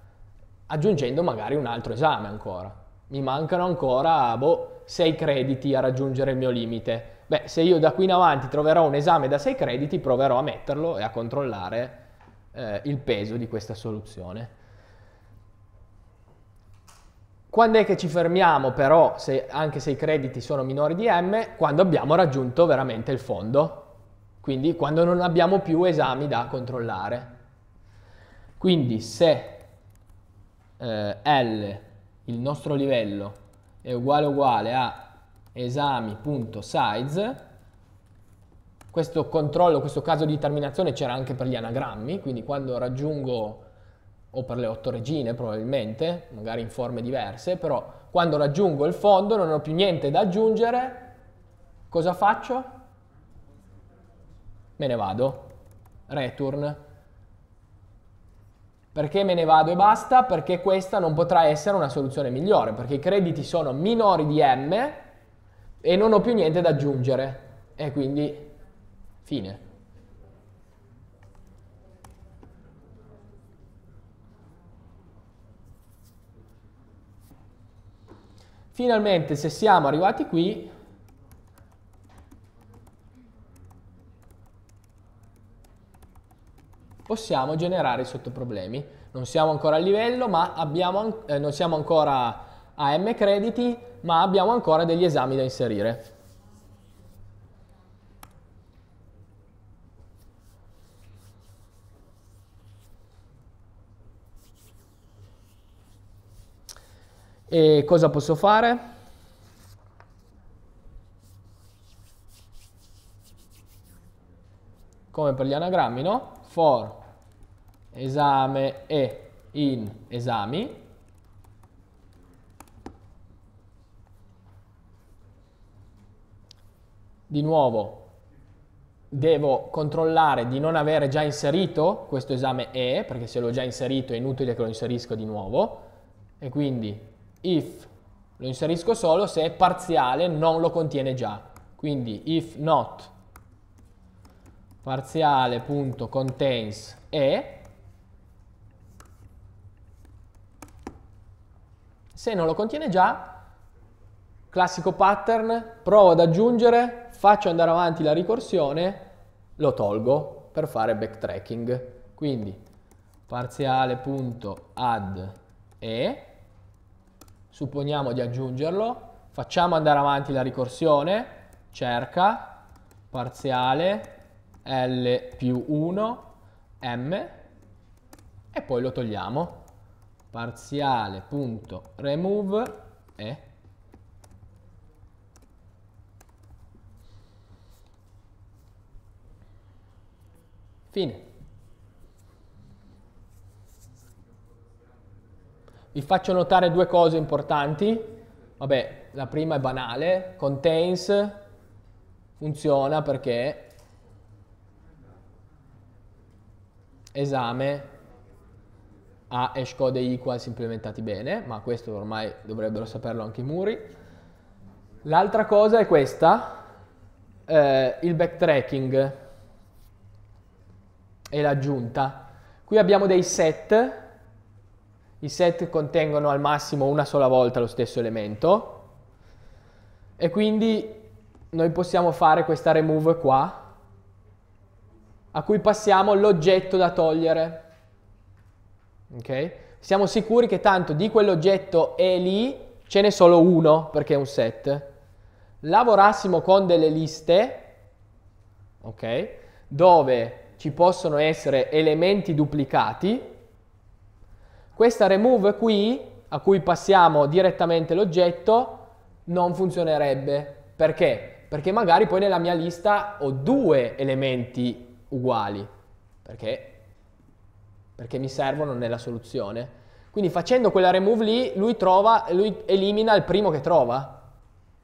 aggiungendo magari un altro esame ancora. Mi mancano ancora, boh, 6 crediti a raggiungere il mio limite. Beh, se io da qui in avanti troverò un esame da 6 crediti, proverò a metterlo e a controllare eh, il peso di questa soluzione. Quando è che ci fermiamo però, se, anche se i crediti sono minori di M? Quando abbiamo raggiunto veramente il fondo, quindi quando non abbiamo più esami da controllare. Quindi se eh, L, il nostro livello, è uguale uguale a esami.size, questo controllo, questo caso di terminazione c'era anche per gli anagrammi, quindi quando raggiungo o per le otto regine probabilmente, magari in forme diverse, però quando raggiungo il fondo non ho più niente da aggiungere, cosa faccio? Me ne vado, return. Perché me ne vado e basta? Perché questa non potrà essere una soluzione migliore, perché i crediti sono minori di M e non ho più niente da aggiungere. E quindi fine. Finalmente se siamo arrivati qui possiamo generare i sottoproblemi. Non siamo ancora a livello, ma abbiamo, eh, non siamo ancora a M crediti, ma abbiamo ancora degli esami da inserire. E cosa posso fare? Come per gli anagrammi, no? For esame e in esami. Di nuovo devo controllare di non avere già inserito questo esame E, perché se l'ho già inserito è inutile che lo inserisco di nuovo, e quindi if lo inserisco solo se è parziale, non lo contiene già. Quindi if not parziale.contains e se non lo contiene già, classico pattern, provo ad aggiungere, faccio andare avanti la ricorsione, lo tolgo per fare backtracking. Quindi parziale.add e supponiamo di aggiungerlo, facciamo andare avanti la ricorsione, cerca, parziale, L più 1, M, e poi lo togliamo, parziale.remove e... Fine. Vi faccio notare due cose importanti. Vabbè, la prima è banale, contains funziona perché esame ha hash e equals implementati bene, ma questo ormai dovrebbero saperlo anche i muri. L'altra cosa è questa, eh, il backtracking e l'aggiunta. Qui abbiamo dei set i set contengono al massimo una sola volta lo stesso elemento e quindi noi possiamo fare questa remove qua a cui passiamo l'oggetto da togliere. Okay? Siamo sicuri che tanto di quell'oggetto è lì ce n'è solo uno perché è un set. Lavorassimo con delle liste, ok, dove ci possono essere elementi duplicati, questa remove qui, a cui passiamo direttamente l'oggetto, non funzionerebbe. Perché? Perché magari poi nella mia lista ho due elementi uguali. Perché? Perché mi servono nella soluzione. Quindi facendo quella remove lì, lui, trova, lui elimina il primo che trova.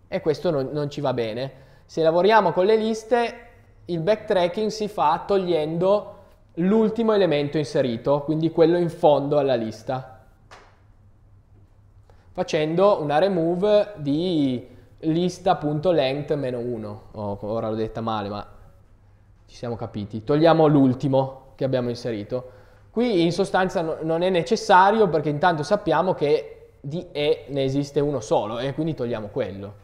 E questo non, non ci va bene. Se lavoriamo con le liste, il backtracking si fa togliendo l'ultimo elemento inserito, quindi quello in fondo alla lista, facendo una remove di lista.length-1. Oh, ora l'ho detta male, ma ci siamo capiti. Togliamo l'ultimo che abbiamo inserito. Qui in sostanza no, non è necessario perché intanto sappiamo che di E ne esiste uno solo e quindi togliamo quello.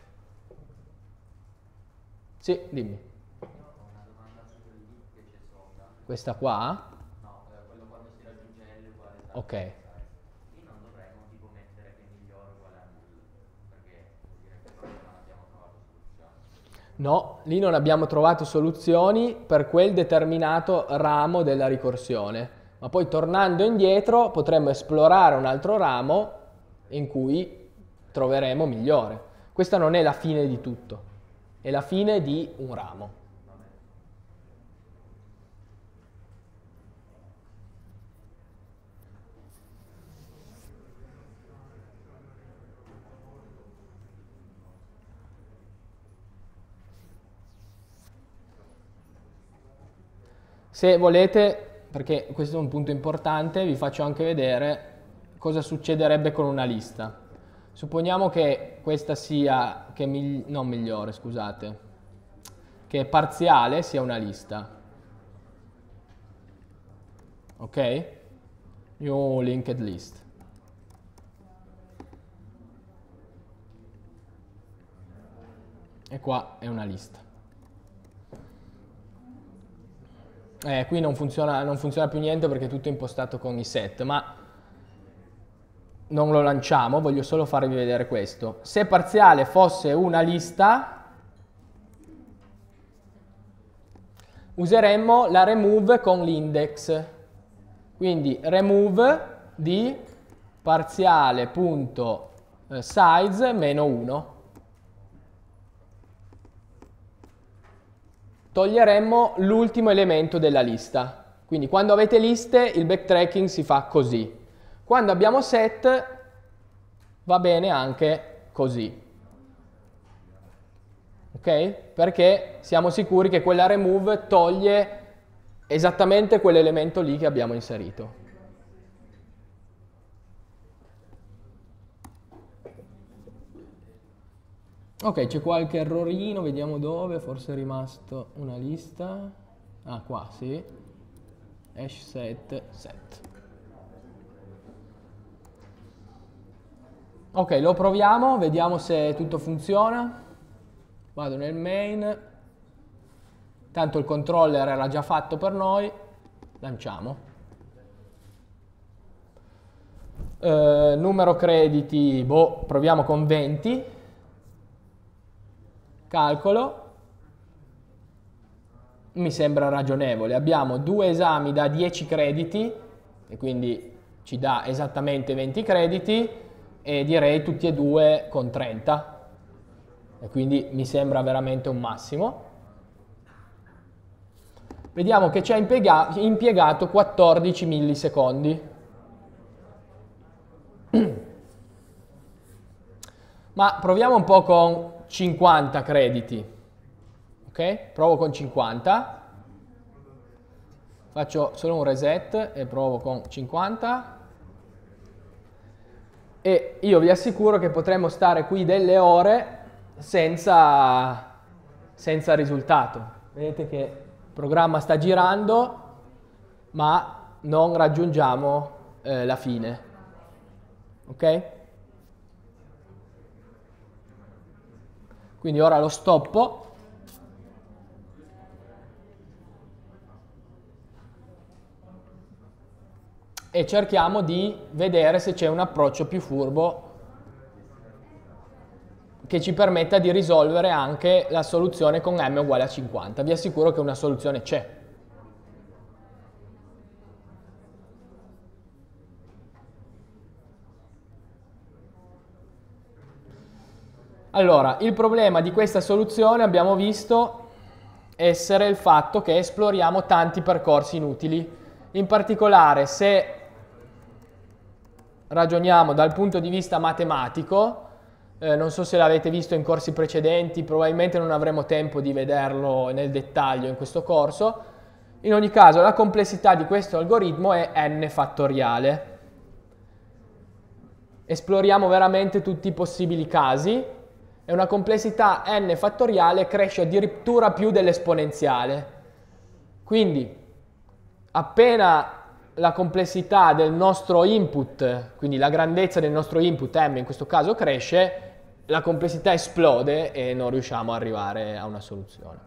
Sì, dimmi. Questa qua? No, eh, quello quando si raggiunge L uguale a Ok. Qui non dovremmo tipo mettere che migliore uguale a null, perché vuol dire che non abbiamo trovato soluzioni. No, lì non abbiamo trovato soluzioni per quel determinato ramo della ricorsione. Ma poi tornando indietro potremmo esplorare un altro ramo in cui troveremo migliore. Questa non è la fine di tutto, è la fine di un ramo. Se volete, perché questo è un punto importante, vi faccio anche vedere cosa succederebbe con una lista. Supponiamo che questa sia, che migli non migliore, scusate, che parziale sia una lista. Ok? New linked list. E qua è una lista. Eh, qui non funziona, non funziona più niente perché tutto è impostato con i set, ma non lo lanciamo, voglio solo farvi vedere questo. Se parziale fosse una lista, useremmo la remove con l'index. Quindi remove di parziale.size eh, meno 1. toglieremmo l'ultimo elemento della lista. Quindi quando avete liste il backtracking si fa così. Quando abbiamo set va bene anche così. Ok? Perché siamo sicuri che quella remove toglie esattamente quell'elemento lì che abbiamo inserito. Ok, c'è qualche errorino, vediamo dove, forse è rimasto una lista. Ah, qua, sì. Hash set, set. Ok, lo proviamo, vediamo se tutto funziona. Vado nel main. Tanto il controller era già fatto per noi. Lanciamo. Eh, numero crediti, boh, proviamo con 20 calcolo, mi sembra ragionevole. Abbiamo due esami da 10 crediti, e quindi ci dà esattamente 20 crediti, e direi tutti e due con 30. E quindi mi sembra veramente un massimo. Vediamo che ci ha impiega impiegato 14 millisecondi. Ma proviamo un po' con 50 crediti. Ok? Provo con 50. Faccio solo un reset e provo con 50. E io vi assicuro che potremmo stare qui delle ore senza, senza risultato. Vedete che il programma sta girando, ma non raggiungiamo eh, la fine. Ok? Quindi ora lo stoppo. E cerchiamo di vedere se c'è un approccio più furbo che ci permetta di risolvere anche la soluzione con m uguale a 50. Vi assicuro che una soluzione c'è. Allora, il problema di questa soluzione abbiamo visto essere il fatto che esploriamo tanti percorsi inutili. In particolare, se ragioniamo dal punto di vista matematico, eh, non so se l'avete visto in corsi precedenti, probabilmente non avremo tempo di vederlo nel dettaglio in questo corso. In ogni caso, la complessità di questo algoritmo è n fattoriale. Esploriamo veramente tutti i possibili casi e una complessità n fattoriale cresce addirittura più dell'esponenziale. Quindi appena la complessità del nostro input, quindi la grandezza del nostro input m in questo caso cresce, la complessità esplode e non riusciamo ad arrivare a una soluzione.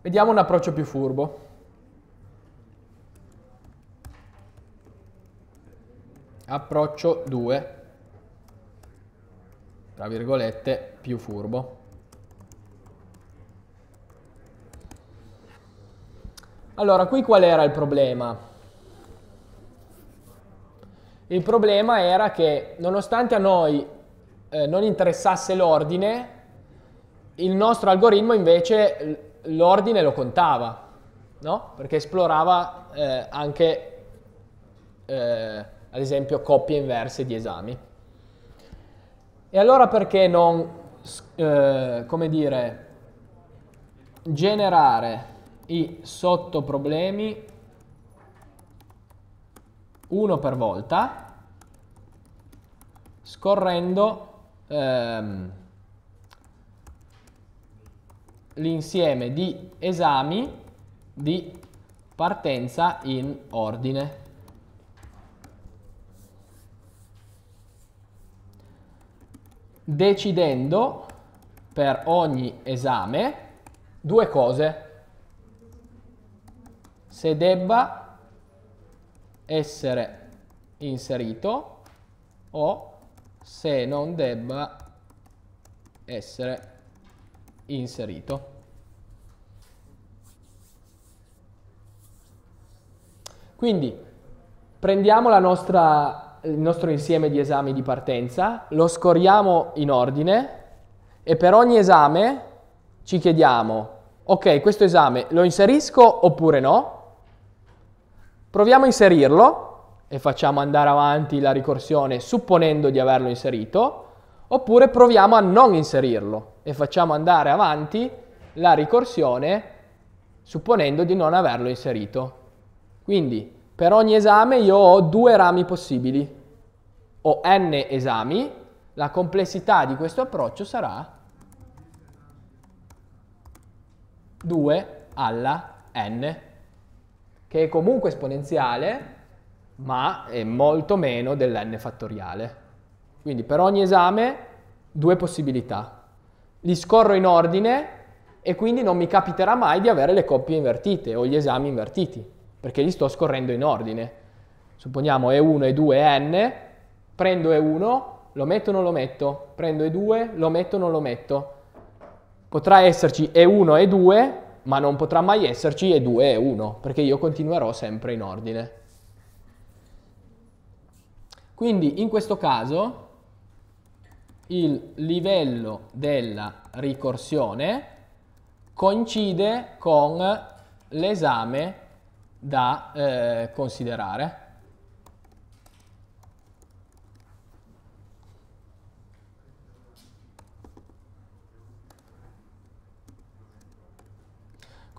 Vediamo un approccio più furbo. Approccio 2 tra virgolette, più furbo. Allora, qui qual era il problema? Il problema era che nonostante a noi eh, non interessasse l'ordine, il nostro algoritmo invece l'ordine lo contava, no? Perché esplorava eh, anche, eh, ad esempio, coppie inverse di esami. E allora perché non, eh, come dire, generare i sottoproblemi uno per volta scorrendo ehm, l'insieme di esami di partenza in ordine. decidendo per ogni esame due cose. Se debba essere inserito o se non debba essere inserito. Quindi prendiamo la nostra il nostro insieme di esami di partenza, lo scorriamo in ordine e per ogni esame ci chiediamo, ok, questo esame lo inserisco oppure no? Proviamo a inserirlo e facciamo andare avanti la ricorsione supponendo di averlo inserito, oppure proviamo a non inserirlo e facciamo andare avanti la ricorsione supponendo di non averlo inserito. Quindi per ogni esame io ho due rami possibili o n esami, la complessità di questo approccio sarà 2 alla n, che è comunque esponenziale, ma è molto meno dell'n fattoriale. Quindi per ogni esame due possibilità. Li scorro in ordine e quindi non mi capiterà mai di avere le coppie invertite o gli esami invertiti, perché li sto scorrendo in ordine. Supponiamo E1 e 2 N, Prendo E1, lo metto o non lo metto? Prendo E2, lo metto o non lo metto? Potrà esserci E1 e 2, ma non potrà mai esserci E2 e 1, perché io continuerò sempre in ordine. Quindi in questo caso il livello della ricorsione coincide con l'esame da eh, considerare.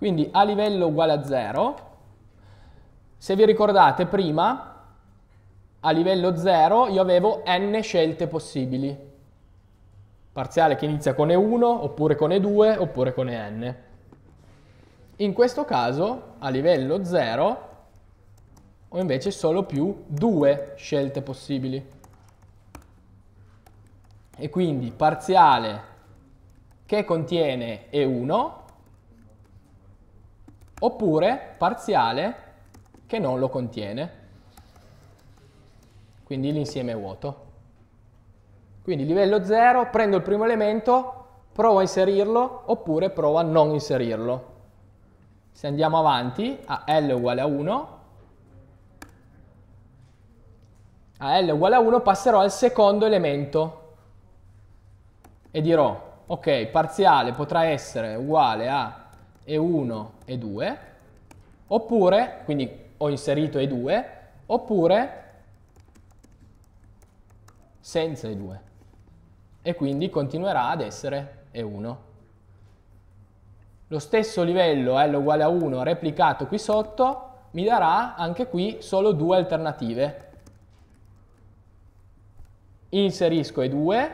Quindi a livello uguale a 0, se vi ricordate prima, a livello 0 io avevo n scelte possibili. Parziale che inizia con E1, oppure con E2, oppure con EN. In questo caso, a livello 0, ho invece solo più due scelte possibili. E quindi parziale che contiene E1 oppure parziale che non lo contiene. Quindi l'insieme è vuoto. Quindi livello 0, prendo il primo elemento, provo a inserirlo oppure provo a non inserirlo. Se andiamo avanti a L uguale a 1, a L uguale a 1 passerò al secondo elemento e dirò, ok, parziale potrà essere uguale a e 1 e 2, oppure, quindi ho inserito e 2, oppure senza e 2. E quindi continuerà ad essere e 1. Lo stesso livello eh, L uguale a 1 replicato qui sotto mi darà anche qui solo due alternative. Inserisco E2,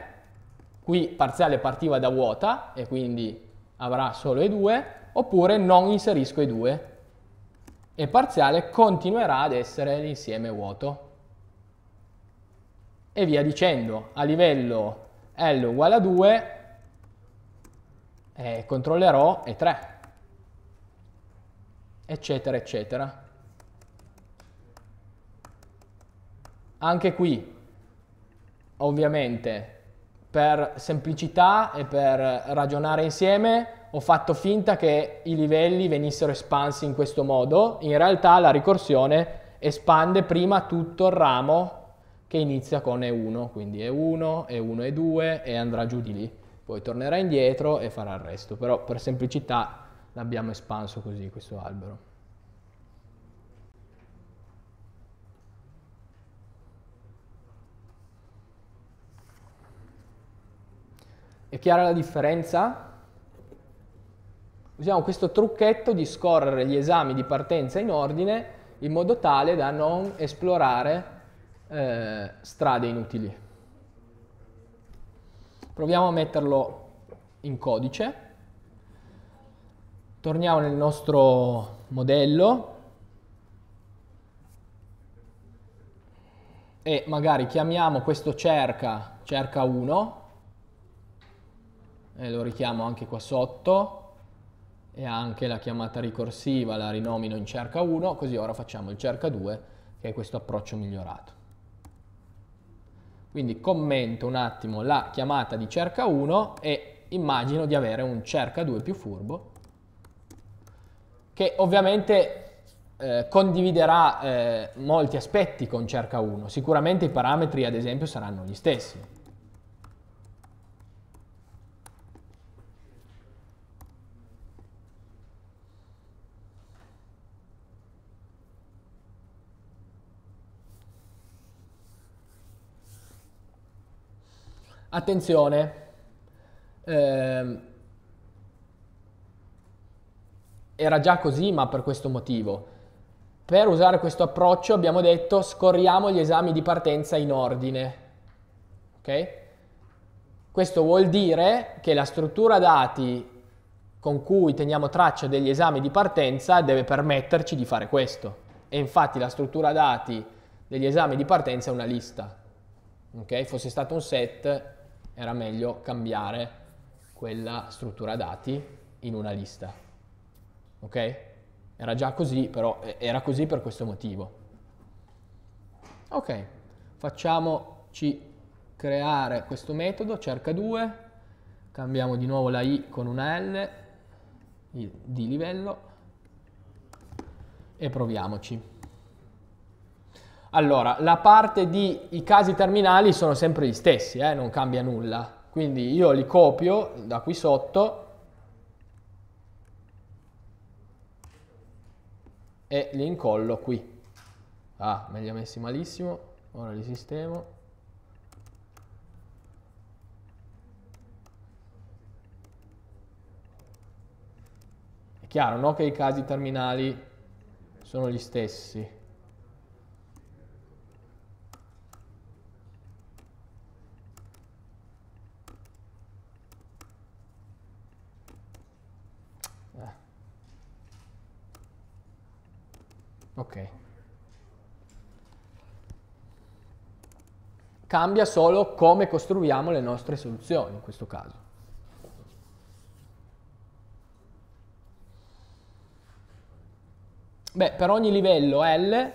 qui parziale partiva da vuota e quindi avrà solo E2, oppure non inserisco i due e parziale continuerà ad essere l'insieme vuoto. E via dicendo, a livello L uguale a 2 eh, controllerò E3, eccetera, eccetera. Anche qui, ovviamente, per semplicità e per ragionare insieme, ho fatto finta che i livelli venissero espansi in questo modo, in realtà la ricorsione espande prima tutto il ramo che inizia con E1, quindi E1, E1, E2 e andrà giù di lì. Poi tornerà indietro e farà il resto, però per semplicità l'abbiamo espanso così questo albero. È chiara la differenza? usiamo questo trucchetto di scorrere gli esami di partenza in ordine in modo tale da non esplorare eh, strade inutili. Proviamo a metterlo in codice. Torniamo nel nostro modello e magari chiamiamo questo cerca, cerca 1 e lo richiamo anche qua sotto e anche la chiamata ricorsiva la rinomino in cerca 1, così ora facciamo il cerca 2 che è questo approccio migliorato. Quindi commento un attimo la chiamata di cerca 1 e immagino di avere un cerca 2 più furbo che ovviamente eh, condividerà eh, molti aspetti con cerca 1, sicuramente i parametri ad esempio saranno gli stessi, Attenzione, eh, era già così ma per questo motivo. Per usare questo approccio abbiamo detto scorriamo gli esami di partenza in ordine. Okay? Questo vuol dire che la struttura dati con cui teniamo traccia degli esami di partenza deve permetterci di fare questo. E infatti la struttura dati degli esami di partenza è una lista. Okay? Fosse stato un set era meglio cambiare quella struttura dati in una lista. Ok? Era già così, però era così per questo motivo. Ok, facciamoci creare questo metodo, cerca 2, cambiamo di nuovo la i con una L di livello e proviamoci. Allora, la parte di i casi terminali sono sempre gli stessi, eh, non cambia nulla. Quindi io li copio da qui sotto e li incollo qui. Ah, me li ha messi malissimo, ora li sistemo. È chiaro, no, che i casi terminali sono gli stessi. Ok. Cambia solo come costruiamo le nostre soluzioni in questo caso. Beh, per ogni livello L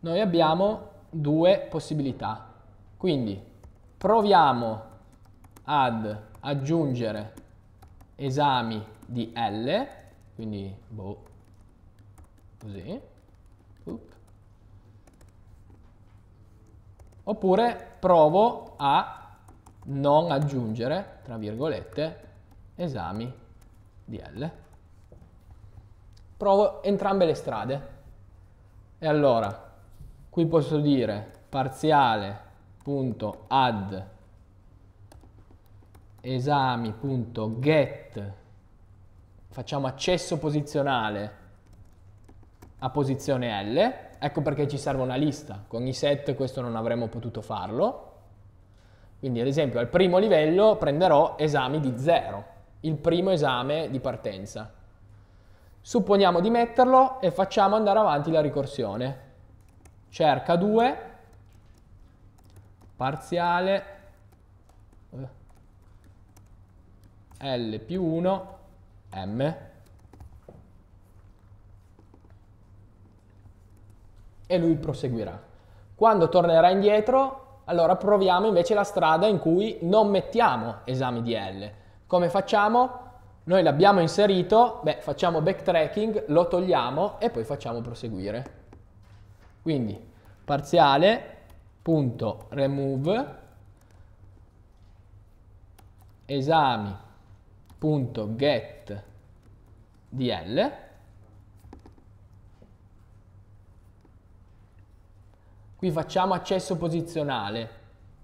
noi abbiamo due possibilità. Quindi proviamo ad aggiungere esami di L, quindi boh, così, Up. oppure provo a non aggiungere, tra virgolette, esami di L. Provo entrambe le strade. E allora, qui posso dire parziale.add esami.get facciamo accesso posizionale a posizione L, ecco perché ci serve una lista, con i set questo non avremmo potuto farlo, quindi ad esempio al primo livello prenderò esami di 0, il primo esame di partenza. Supponiamo di metterlo e facciamo andare avanti la ricorsione. Cerca 2, parziale, L più 1, M. e lui proseguirà. Quando tornerà indietro, allora proviamo invece la strada in cui non mettiamo esami di L. Come facciamo? Noi l'abbiamo inserito, beh, facciamo backtracking, lo togliamo e poi facciamo proseguire. Quindi parziale.remove esami.getdl qui facciamo accesso posizionale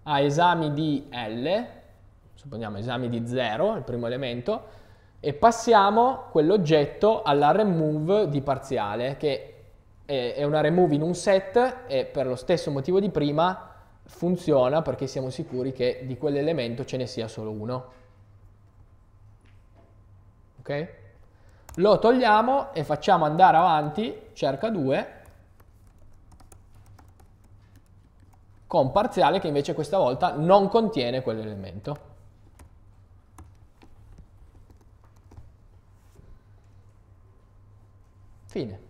a esami di L, supponiamo esami di 0, il primo elemento, e passiamo quell'oggetto alla remove di parziale, che è una remove in un set e per lo stesso motivo di prima funziona perché siamo sicuri che di quell'elemento ce ne sia solo uno. Ok? Lo togliamo e facciamo andare avanti, cerca 2, con parziale che invece questa volta non contiene quell'elemento. Fine.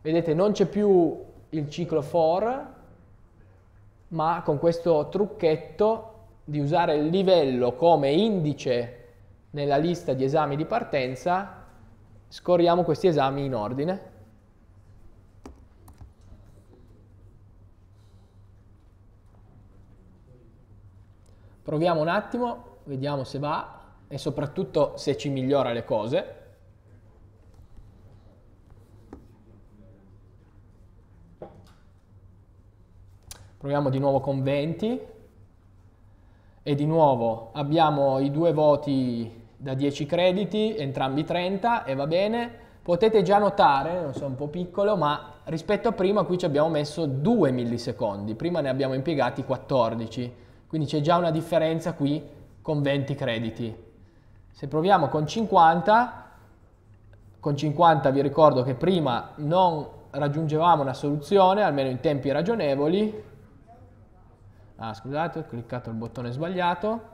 Vedete, non c'è più il ciclo for, ma con questo trucchetto di usare il livello come indice nella lista di esami di partenza, scorriamo questi esami in ordine. Proviamo un attimo, vediamo se va e soprattutto se ci migliora le cose. Proviamo di nuovo con 20 e di nuovo abbiamo i due voti da 10 crediti, entrambi 30 e va bene. Potete già notare, non so, un po' piccolo, ma rispetto a prima qui ci abbiamo messo 2 millisecondi, prima ne abbiamo impiegati 14 quindi c'è già una differenza qui con 20 crediti. Se proviamo con 50, con 50 vi ricordo che prima non raggiungevamo una soluzione, almeno in tempi ragionevoli. Ah, scusate, ho cliccato il bottone sbagliato.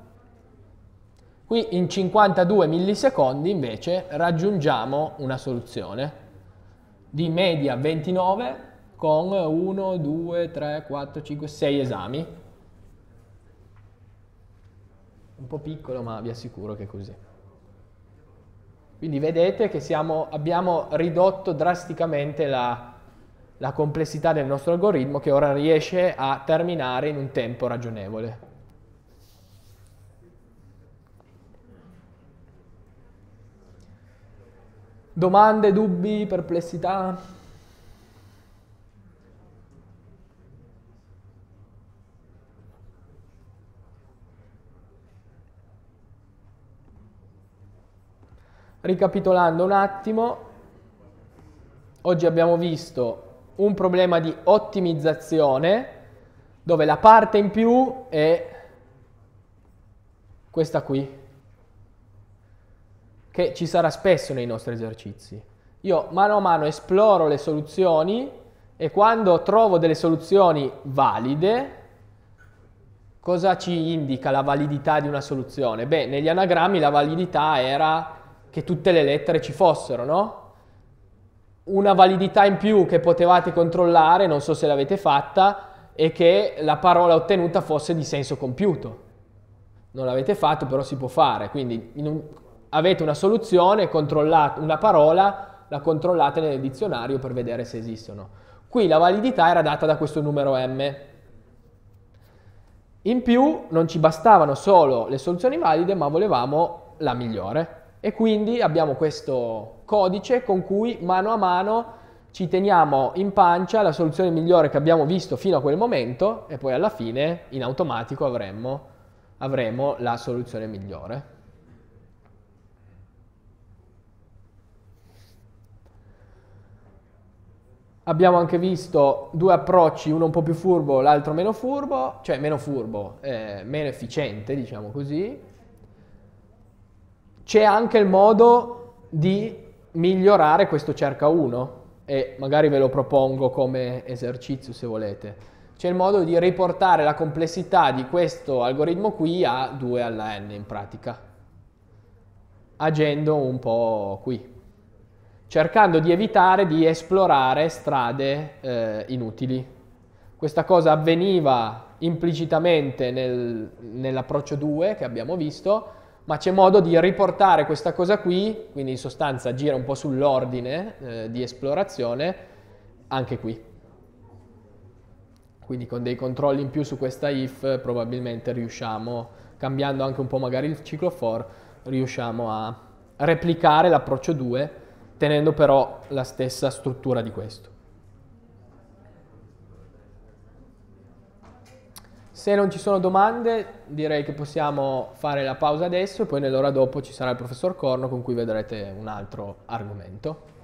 Qui in 52 millisecondi invece raggiungiamo una soluzione di media 29 con 1, 2, 3, 4, 5, 6 esami un po' piccolo, ma vi assicuro che è così. Quindi vedete che siamo, abbiamo ridotto drasticamente la, la complessità del nostro algoritmo che ora riesce a terminare in un tempo ragionevole. Domande, dubbi, perplessità? Ricapitolando un attimo, oggi abbiamo visto un problema di ottimizzazione dove la parte in più è questa qui, che ci sarà spesso nei nostri esercizi. Io mano a mano esploro le soluzioni e quando trovo delle soluzioni valide, cosa ci indica la validità di una soluzione? Beh, negli anagrammi la validità era che tutte le lettere ci fossero, no? Una validità in più che potevate controllare, non so se l'avete fatta, è che la parola ottenuta fosse di senso compiuto. Non l'avete fatto, però si può fare. Quindi un, avete una soluzione, controllate una parola, la controllate nel dizionario per vedere se esistono. Qui la validità era data da questo numero m. In più non ci bastavano solo le soluzioni valide, ma volevamo la migliore. E quindi abbiamo questo codice con cui mano a mano ci teniamo in pancia la soluzione migliore che abbiamo visto fino a quel momento e poi alla fine in automatico avremo, avremo la soluzione migliore. Abbiamo anche visto due approcci, uno un po' più furbo, l'altro meno furbo, cioè meno furbo, eh, meno efficiente, diciamo così, c'è anche il modo di migliorare questo cerca 1 e magari ve lo propongo come esercizio se volete. C'è il modo di riportare la complessità di questo algoritmo qui a 2 alla n in pratica, agendo un po' qui, cercando di evitare di esplorare strade eh, inutili. Questa cosa avveniva implicitamente nel, nell'approccio 2 che abbiamo visto, ma c'è modo di riportare questa cosa qui, quindi in sostanza gira un po' sull'ordine eh, di esplorazione, anche qui. Quindi con dei controlli in più su questa if probabilmente riusciamo, cambiando anche un po' magari il ciclo for, riusciamo a replicare l'approccio 2 tenendo però la stessa struttura di questo. Se non ci sono domande, direi che possiamo fare la pausa adesso e poi nell'ora dopo ci sarà il professor Corno con cui vedrete un altro argomento.